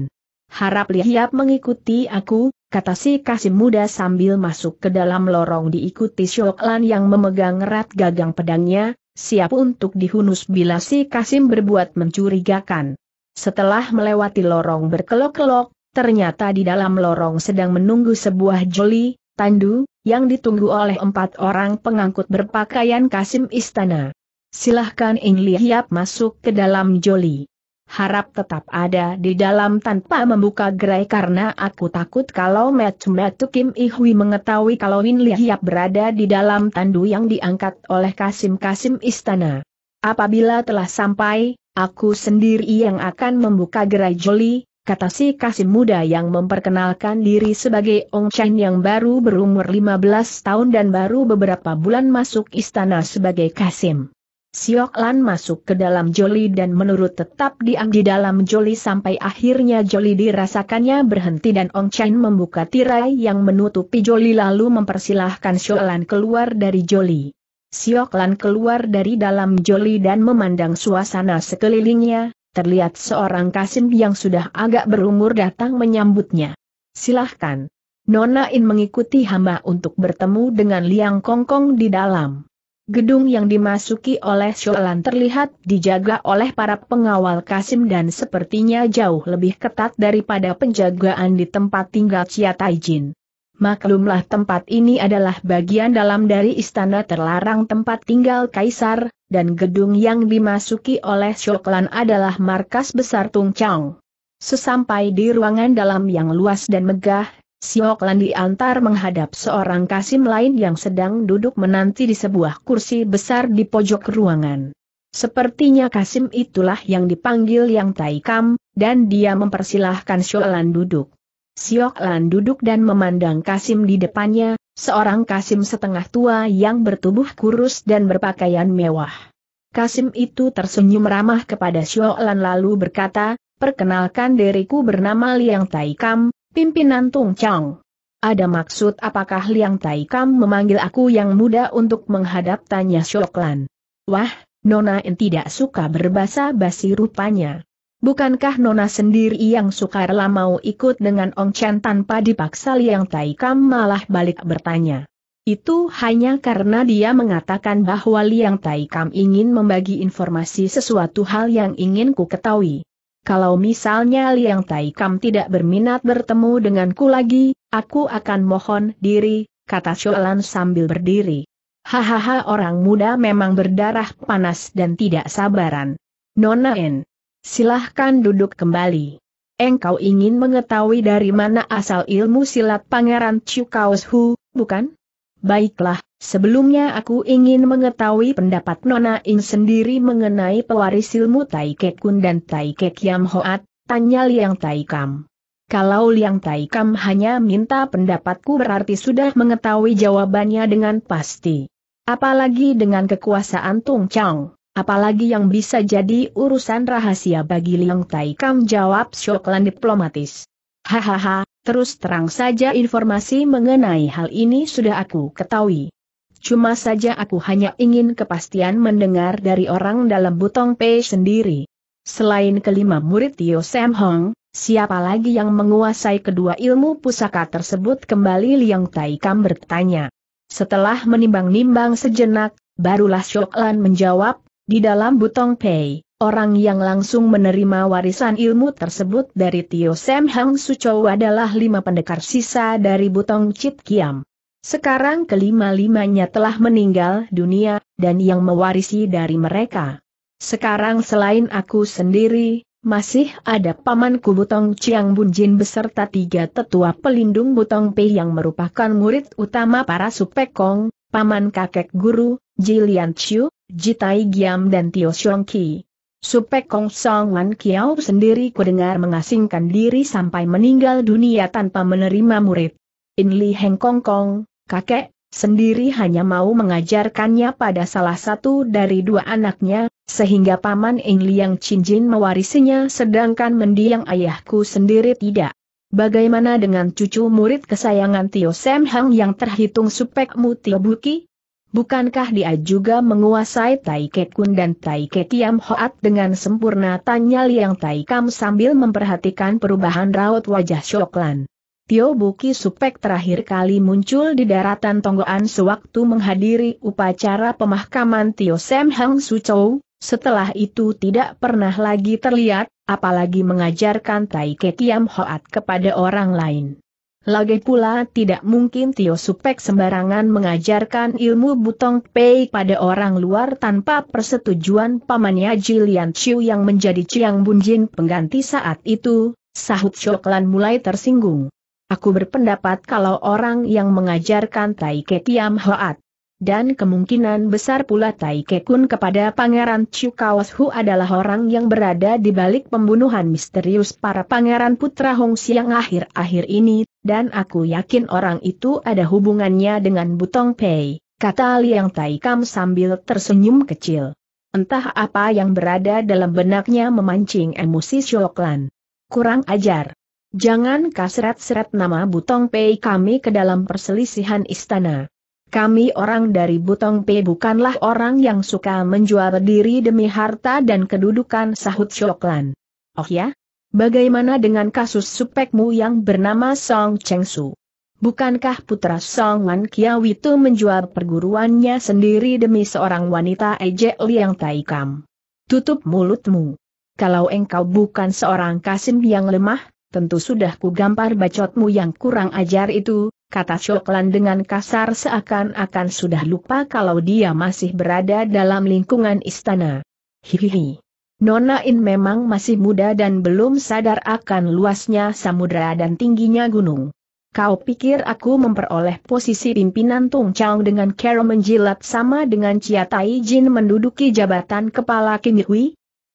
Harap lihat mengikuti aku, kata si kasih muda sambil masuk ke dalam lorong diikuti Lan yang memegang erat gagang pedangnya, siap untuk dihunus bila si Kasim berbuat mencurigakan. Setelah melewati lorong berkelok-kelok, ternyata di dalam lorong sedang menunggu sebuah joli, tandu, yang ditunggu oleh empat orang pengangkut berpakaian Kasim Istana. Silahkan Ing Lihiap masuk ke dalam joli harap tetap ada di dalam tanpa membuka gerai karena aku takut kalau Metu-Metu Kim Ihui mengetahui kalau Win Lihiap berada di dalam tandu yang diangkat oleh Kasim-Kasim Istana. Apabila telah sampai, aku sendiri yang akan membuka gerai Joli, kata si Kasim muda yang memperkenalkan diri sebagai Ong Chen yang baru berumur 15 tahun dan baru beberapa bulan masuk istana sebagai Kasim. Siok Lan masuk ke dalam joli dan menurut tetap diam di dalam joli sampai akhirnya joli dirasakannya berhenti dan Ong Chen membuka tirai yang menutupi joli lalu mempersilahkan Siok Lan keluar dari joli. Siok Lan keluar dari dalam joli dan memandang suasana sekelilingnya, terlihat seorang kasim yang sudah agak berumur datang menyambutnya. Silahkan. Nona In mengikuti hamba untuk bertemu dengan Liang Kongkong di dalam. Gedung yang dimasuki oleh Sholan terlihat dijaga oleh para pengawal Kasim dan sepertinya jauh lebih ketat daripada penjagaan di tempat tinggal Chia Taijin. Maklumlah tempat ini adalah bagian dalam dari istana terlarang tempat tinggal kaisar, dan gedung yang dimasuki oleh Sholan adalah markas besar Tung Chang. Sesampai di ruangan dalam yang luas dan megah, Siok Lan diantar menghadap seorang kasim lain yang sedang duduk menanti di sebuah kursi besar di pojok ruangan. Sepertinya Kasim itulah yang dipanggil Yang Taikam, dan dia mempersilahkan Lan duduk. Lan duduk dan memandang Kasim di depannya, seorang Kasim setengah tua yang bertubuh kurus dan berpakaian mewah. Kasim itu tersenyum ramah kepada Lan lalu berkata, Perkenalkan diriku bernama Liang Taikam, Pimpinan Tung Chang. Ada maksud apakah Liang Tai Kam memanggil aku yang muda untuk menghadap tanya Syoklan? Wah, Nona En tidak suka berbahasa basi rupanya. Bukankah Nona sendiri yang suka rela mau ikut dengan Ong Chen tanpa dipaksa Liang Tai Kam malah balik bertanya. Itu hanya karena dia mengatakan bahwa Liang Tai Kam ingin membagi informasi sesuatu hal yang ingin ku ketahui kalau misalnya Liang Tai Kam tidak berminat bertemu denganku lagi, aku akan mohon diri, kata Shoalan sambil berdiri. Hahaha orang muda memang berdarah panas dan tidak sabaran. Nona En, silahkan duduk kembali. Engkau ingin mengetahui dari mana asal ilmu silat Pangeran Chu Kaos bukan? Baiklah, sebelumnya aku ingin mengetahui pendapat Nona In sendiri mengenai pewaris ilmu Tai Kek Kun dan Tai Kek Yam Hoat, tanya Liang Tai Kam. Kalau Liang Tai Kam hanya minta pendapatku berarti sudah mengetahui jawabannya dengan pasti. Apalagi dengan kekuasaan Tung Chang, apalagi yang bisa jadi urusan rahasia bagi Liang Tai Kam jawab Shoklan diplomatis. Hahaha, Terus terang saja informasi mengenai hal ini sudah aku ketahui. Cuma saja aku hanya ingin kepastian mendengar dari orang dalam Butong Pei sendiri. Selain kelima murid Tio Sam Hong, siapa lagi yang menguasai kedua ilmu pusaka tersebut kembali Liang Tai Kam bertanya. Setelah menimbang-nimbang sejenak, barulah Shoklan menjawab, di dalam Butong Pei, Orang yang langsung menerima warisan ilmu tersebut dari Tio Sam Hang Suco adalah lima pendekar sisa dari Butong Chit Kiam. Sekarang kelima-limanya telah meninggal dunia, dan yang mewarisi dari mereka. Sekarang selain aku sendiri, masih ada paman Butong Chiang Bunjin beserta tiga tetua pelindung Butong Pei yang merupakan murid utama para Supekong, paman kakek guru, Jilian Chiu, Jitai Giam dan Tio Xiong Ki. Supek Kong Song Kiao sendiri kudengar mengasingkan diri sampai meninggal dunia tanpa menerima murid. In Li Heng Kong Kong, kakek, sendiri hanya mau mengajarkannya pada salah satu dari dua anaknya, sehingga paman Yang Chin Jin mewarisinya sedangkan mendiang ayahku sendiri tidak. Bagaimana dengan cucu murid kesayangan Tio Sam Hang yang terhitung Mu Tio Buki? Bukankah dia juga menguasai Tai Kekun dan Tai Ke Hoat dengan sempurna tanya Liang Tai Kam sambil memperhatikan perubahan raut wajah Shoklan. Tio Buki Supek terakhir kali muncul di daratan Tonggoan sewaktu menghadiri upacara pemahkaman Tio Sam Hang Sucou, setelah itu tidak pernah lagi terlihat, apalagi mengajarkan Tai Ke Hoat kepada orang lain. Lagi pula tidak mungkin Tio Supek sembarangan mengajarkan ilmu butong pei pada orang luar tanpa persetujuan pamannya Jilian Chiu yang menjadi Chiang Bunjin pengganti saat itu, sahut Shoklan mulai tersinggung. Aku berpendapat kalau orang yang mengajarkan Tai Ke Tiam Hoat, dan kemungkinan besar pula Tai Kekun kepada Pangeran Chu Kawas Hu adalah orang yang berada di balik pembunuhan misterius para Pangeran Putra Hong Siang akhir-akhir ini, dan aku yakin orang itu ada hubungannya dengan Butong Pei, kata Liang Tai Kam sambil tersenyum kecil. Entah apa yang berada dalam benaknya memancing emosi Shoklan. Kurang ajar. Jangan kasret-seret nama Butong Pei kami ke dalam perselisihan istana. Kami orang dari Butong Pe bukanlah orang yang suka menjual diri demi harta dan kedudukan sahut Syoklan. Oh ya? Bagaimana dengan kasus supekmu yang bernama Song Cheng Su? Bukankah putra Song Wan Kiaw itu menjual perguruannya sendiri demi seorang wanita ejek Liang Taikam? Tutup mulutmu. Kalau engkau bukan seorang kasim yang lemah, tentu sudah kugampar bacotmu yang kurang ajar itu, kata Coklan dengan kasar seakan-akan sudah lupa kalau dia masih berada dalam lingkungan istana. Hihihi. Nona In memang masih muda dan belum sadar akan luasnya samudera dan tingginya gunung. Kau pikir aku memperoleh posisi pimpinan Tung Chang dengan cara menjilat sama dengan Chia Tai Jin menduduki jabatan kepala Kim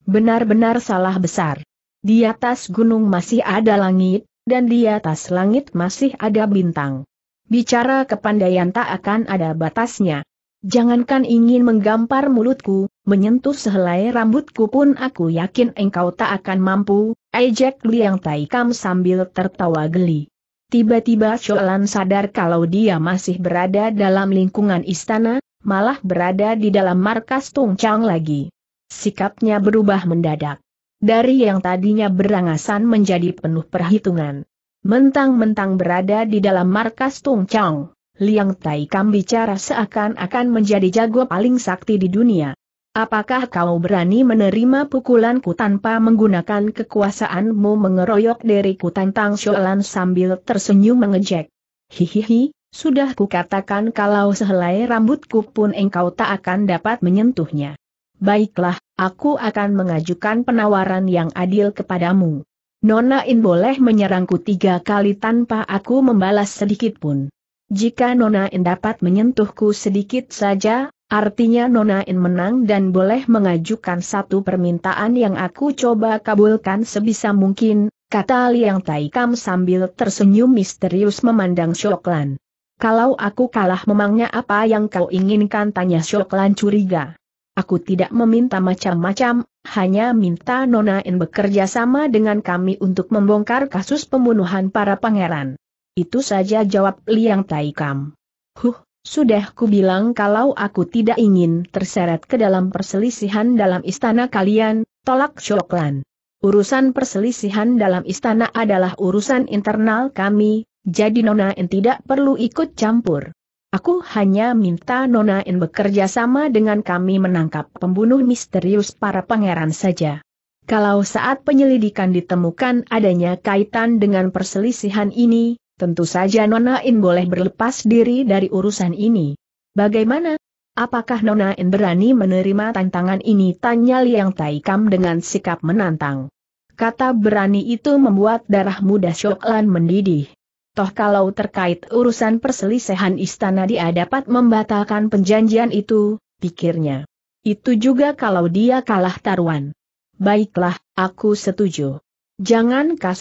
Benar-benar salah besar. Di atas gunung masih ada langit, dan di atas langit masih ada bintang. Bicara kepandaian tak akan ada batasnya. Jangankan ingin menggampar mulutku, menyentuh sehelai rambutku pun aku yakin engkau tak akan mampu, ejek Liang Taikam sambil tertawa geli. Tiba-tiba Sholan sadar kalau dia masih berada dalam lingkungan istana, malah berada di dalam markas Tung Chang lagi. Sikapnya berubah mendadak dari yang tadinya berangasan menjadi penuh perhitungan. Mentang-mentang berada di dalam markas Tung Chong, Liang Tai Kam bicara seakan-akan menjadi jago paling sakti di dunia. Apakah kau berani menerima pukulanku tanpa menggunakan kekuasaanmu mengeroyok diriku tentang Sholan sambil tersenyum mengejek? Hihihi, sudah kukatakan kalau sehelai rambutku pun engkau tak akan dapat menyentuhnya baiklah, aku akan mengajukan penawaran yang adil kepadamu. Nona In boleh menyerangku tiga kali tanpa aku membalas sedikit pun. Jika Nona In dapat menyentuhku sedikit saja, artinya Nona In menang dan boleh mengajukan satu permintaan yang aku coba kabulkan sebisa mungkin, kata Liang Taikam sambil tersenyum misterius memandang Shoklan. Kalau aku kalah memangnya apa yang kau inginkan tanya Shoklan curiga. Aku tidak meminta macam-macam, hanya minta Nona In bekerja sama dengan kami untuk membongkar kasus pembunuhan para pangeran. Itu saja jawab Liang Taikam. Huh, sudah ku bilang kalau aku tidak ingin terseret ke dalam perselisihan dalam istana kalian, tolak Shoklan. Urusan perselisihan dalam istana adalah urusan internal kami, jadi Nona In tidak perlu ikut campur. Aku hanya minta Nona In bekerja sama dengan kami menangkap pembunuh misterius para pangeran saja. Kalau saat penyelidikan ditemukan adanya kaitan dengan perselisihan ini, tentu saja Nona In boleh berlepas diri dari urusan ini. Bagaimana? Apakah Nona In berani menerima tantangan ini? Tanya Liang Taikam dengan sikap menantang. Kata berani itu membuat darah muda Syoklan mendidih. Toh kalau terkait urusan perselisihan istana dia dapat membatalkan penjanjian itu, pikirnya. Itu juga kalau dia kalah taruhan. Baiklah, aku setuju. Jangan kau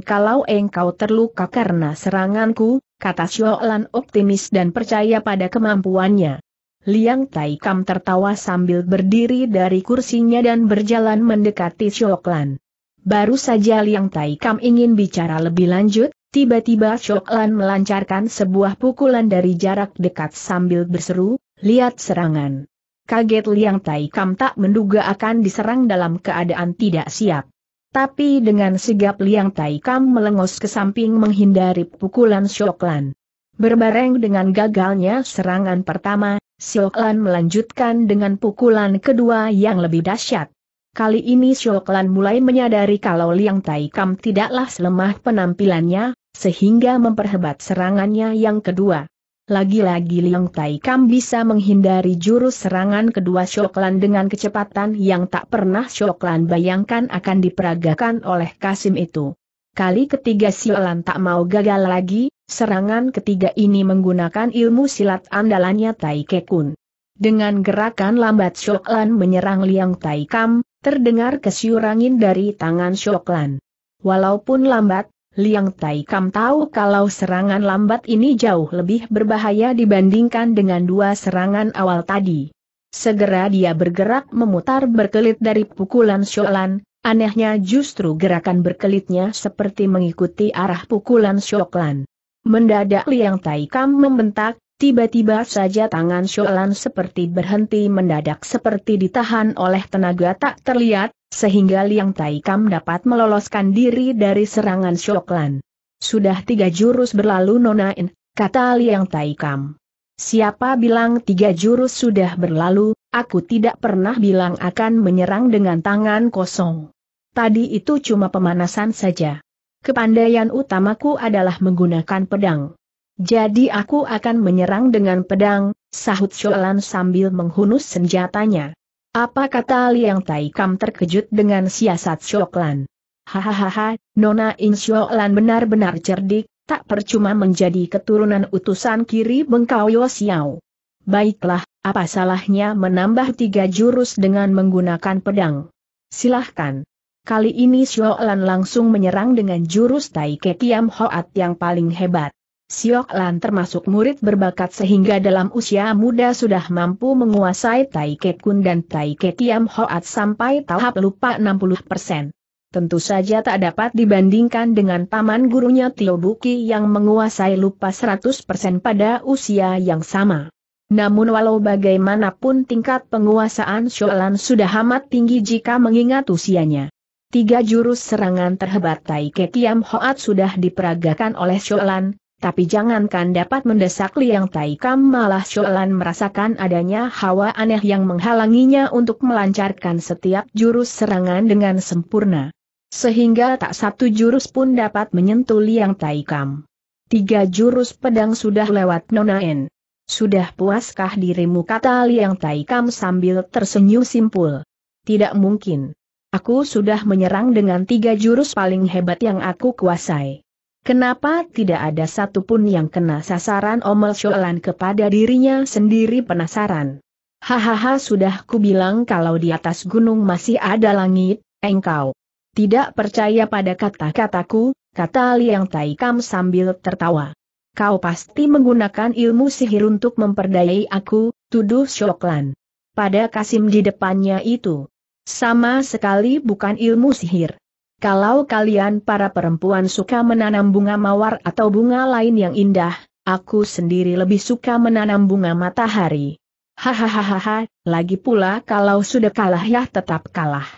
kalau engkau terluka karena seranganku, kata Xiaolan optimis dan percaya pada kemampuannya. Liang Tai Kam tertawa sambil berdiri dari kursinya dan berjalan mendekati Xiaolan. Baru saja Liang Tai Kam ingin bicara lebih lanjut, Tiba-tiba Shoklan melancarkan sebuah pukulan dari jarak dekat sambil berseru, lihat serangan. Kaget Liang Tai Kam tak menduga akan diserang dalam keadaan tidak siap. Tapi dengan sigap Liang Tai Kam melengos ke samping menghindari pukulan Shoklan. Berbareng dengan gagalnya serangan pertama, Shoklan melanjutkan dengan pukulan kedua yang lebih dahsyat. Kali ini Shoklan mulai menyadari kalau Liang Tai Kam tidaklah selemah penampilannya, sehingga memperhebat serangannya yang kedua. Lagi-lagi Liang Tai Kam bisa menghindari jurus serangan kedua Shoklan dengan kecepatan yang tak pernah Shoklan bayangkan akan diperagakan oleh Kasim itu. Kali ketiga Shoklan tak mau gagal lagi, serangan ketiga ini menggunakan ilmu silat andalannya Tai Kekun. Dengan gerakan lambat Shoklan menyerang Liang Tai Kam, terdengar kesyurangin dari tangan Shoklan. Walaupun lambat, Liang Tai Kam tahu kalau serangan lambat ini jauh lebih berbahaya dibandingkan dengan dua serangan awal tadi. Segera dia bergerak memutar berkelit dari pukulan Sholan, anehnya justru gerakan berkelitnya seperti mengikuti arah pukulan Sholan. Mendadak Liang Tai Kam membentak, Tiba-tiba saja tangan Sholan seperti berhenti mendadak seperti ditahan oleh tenaga tak terlihat, sehingga Liang Taikam dapat meloloskan diri dari serangan Shoklan. Sudah tiga jurus berlalu nonain, kata Liang Taikam. Siapa bilang tiga jurus sudah berlalu, aku tidak pernah bilang akan menyerang dengan tangan kosong. Tadi itu cuma pemanasan saja. Kepandaian utamaku adalah menggunakan pedang. Jadi aku akan menyerang dengan pedang, sahut Sholan sambil menghunus senjatanya. Apa kata Liang Taikam terkejut dengan siasat Syoklan? Hahaha, Nona Lan benar-benar cerdik, tak percuma menjadi keturunan utusan kiri Bengkau Yosiao. Baiklah, apa salahnya menambah tiga jurus dengan menggunakan pedang? Silahkan. Kali ini Lan langsung menyerang dengan jurus Tai Kiam Hoat yang paling hebat. Siok Lan termasuk murid berbakat sehingga dalam usia muda sudah mampu menguasai Tai Ke Kun dan Tai Ke Tiam Hoat sampai tahap lupa 60%. Tentu saja tak dapat dibandingkan dengan paman gurunya Tio Buki yang menguasai lupa 100% pada usia yang sama. Namun walau bagaimanapun tingkat penguasaan Siok Lan sudah amat tinggi jika mengingat usianya. Tiga jurus serangan terhebat Tai Ke Tiam Hoat sudah diperagakan oleh Siok Lan, tapi jangankan dapat mendesak Liang Taikam malah Shoelan merasakan adanya hawa aneh yang menghalanginya untuk melancarkan setiap jurus serangan dengan sempurna. Sehingga tak satu jurus pun dapat menyentuh Liang Taikam. Tiga jurus pedang sudah lewat Nonain. Sudah puaskah dirimu kata Liang Taikam sambil tersenyum simpul. Tidak mungkin. Aku sudah menyerang dengan tiga jurus paling hebat yang aku kuasai. Kenapa tidak ada satupun yang kena sasaran Omel Shoelan kepada dirinya sendiri penasaran? Hahaha sudah kubilang kalau di atas gunung masih ada langit, engkau. Tidak percaya pada kata-kataku, kata Liang Taikam sambil tertawa. Kau pasti menggunakan ilmu sihir untuk memperdayai aku, tuduh Shoelan. Pada Kasim di depannya itu. Sama sekali bukan ilmu sihir. Kalau kalian para perempuan suka menanam bunga mawar atau bunga lain yang indah, aku sendiri lebih suka menanam bunga matahari. Hahaha, lagi pula kalau sudah kalah ya tetap kalah.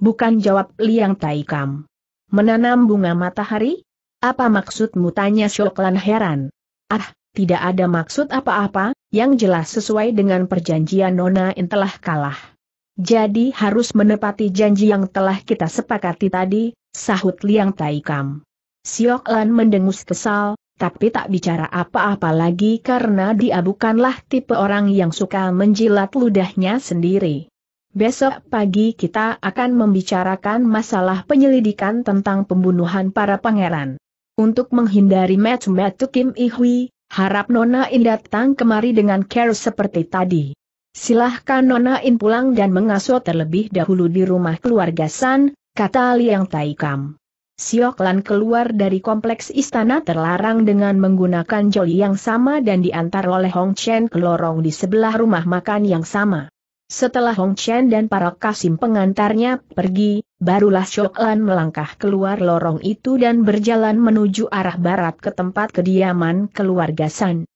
Bukan jawab Liang Taikam. Menanam bunga matahari? Apa maksudmu tanya Syoklan heran. Ah, tidak ada maksud apa-apa, yang jelas sesuai dengan perjanjian Nona Intelah kalah. Jadi harus menepati janji yang telah kita sepakati tadi, sahut Liang Taikam. Siok Lan mendengus kesal, tapi tak bicara apa-apa lagi karena dia bukanlah tipe orang yang suka menjilat ludahnya sendiri. Besok pagi kita akan membicarakan masalah penyelidikan tentang pembunuhan para pangeran. Untuk menghindari match-match Kim Ihui, harap Nona Indah datang kemari dengan care seperti tadi. Silahkan Nona In pulang dan mengasuh terlebih dahulu di rumah keluarga San, kata Liang Taikam. Lan keluar dari kompleks istana terlarang dengan menggunakan joli yang sama dan diantar oleh Hong Chen ke lorong di sebelah rumah makan yang sama. Setelah Hong Chen dan para kasim pengantarnya pergi, barulah Siok Lan melangkah keluar lorong itu dan berjalan menuju arah barat ke tempat kediaman keluarga San.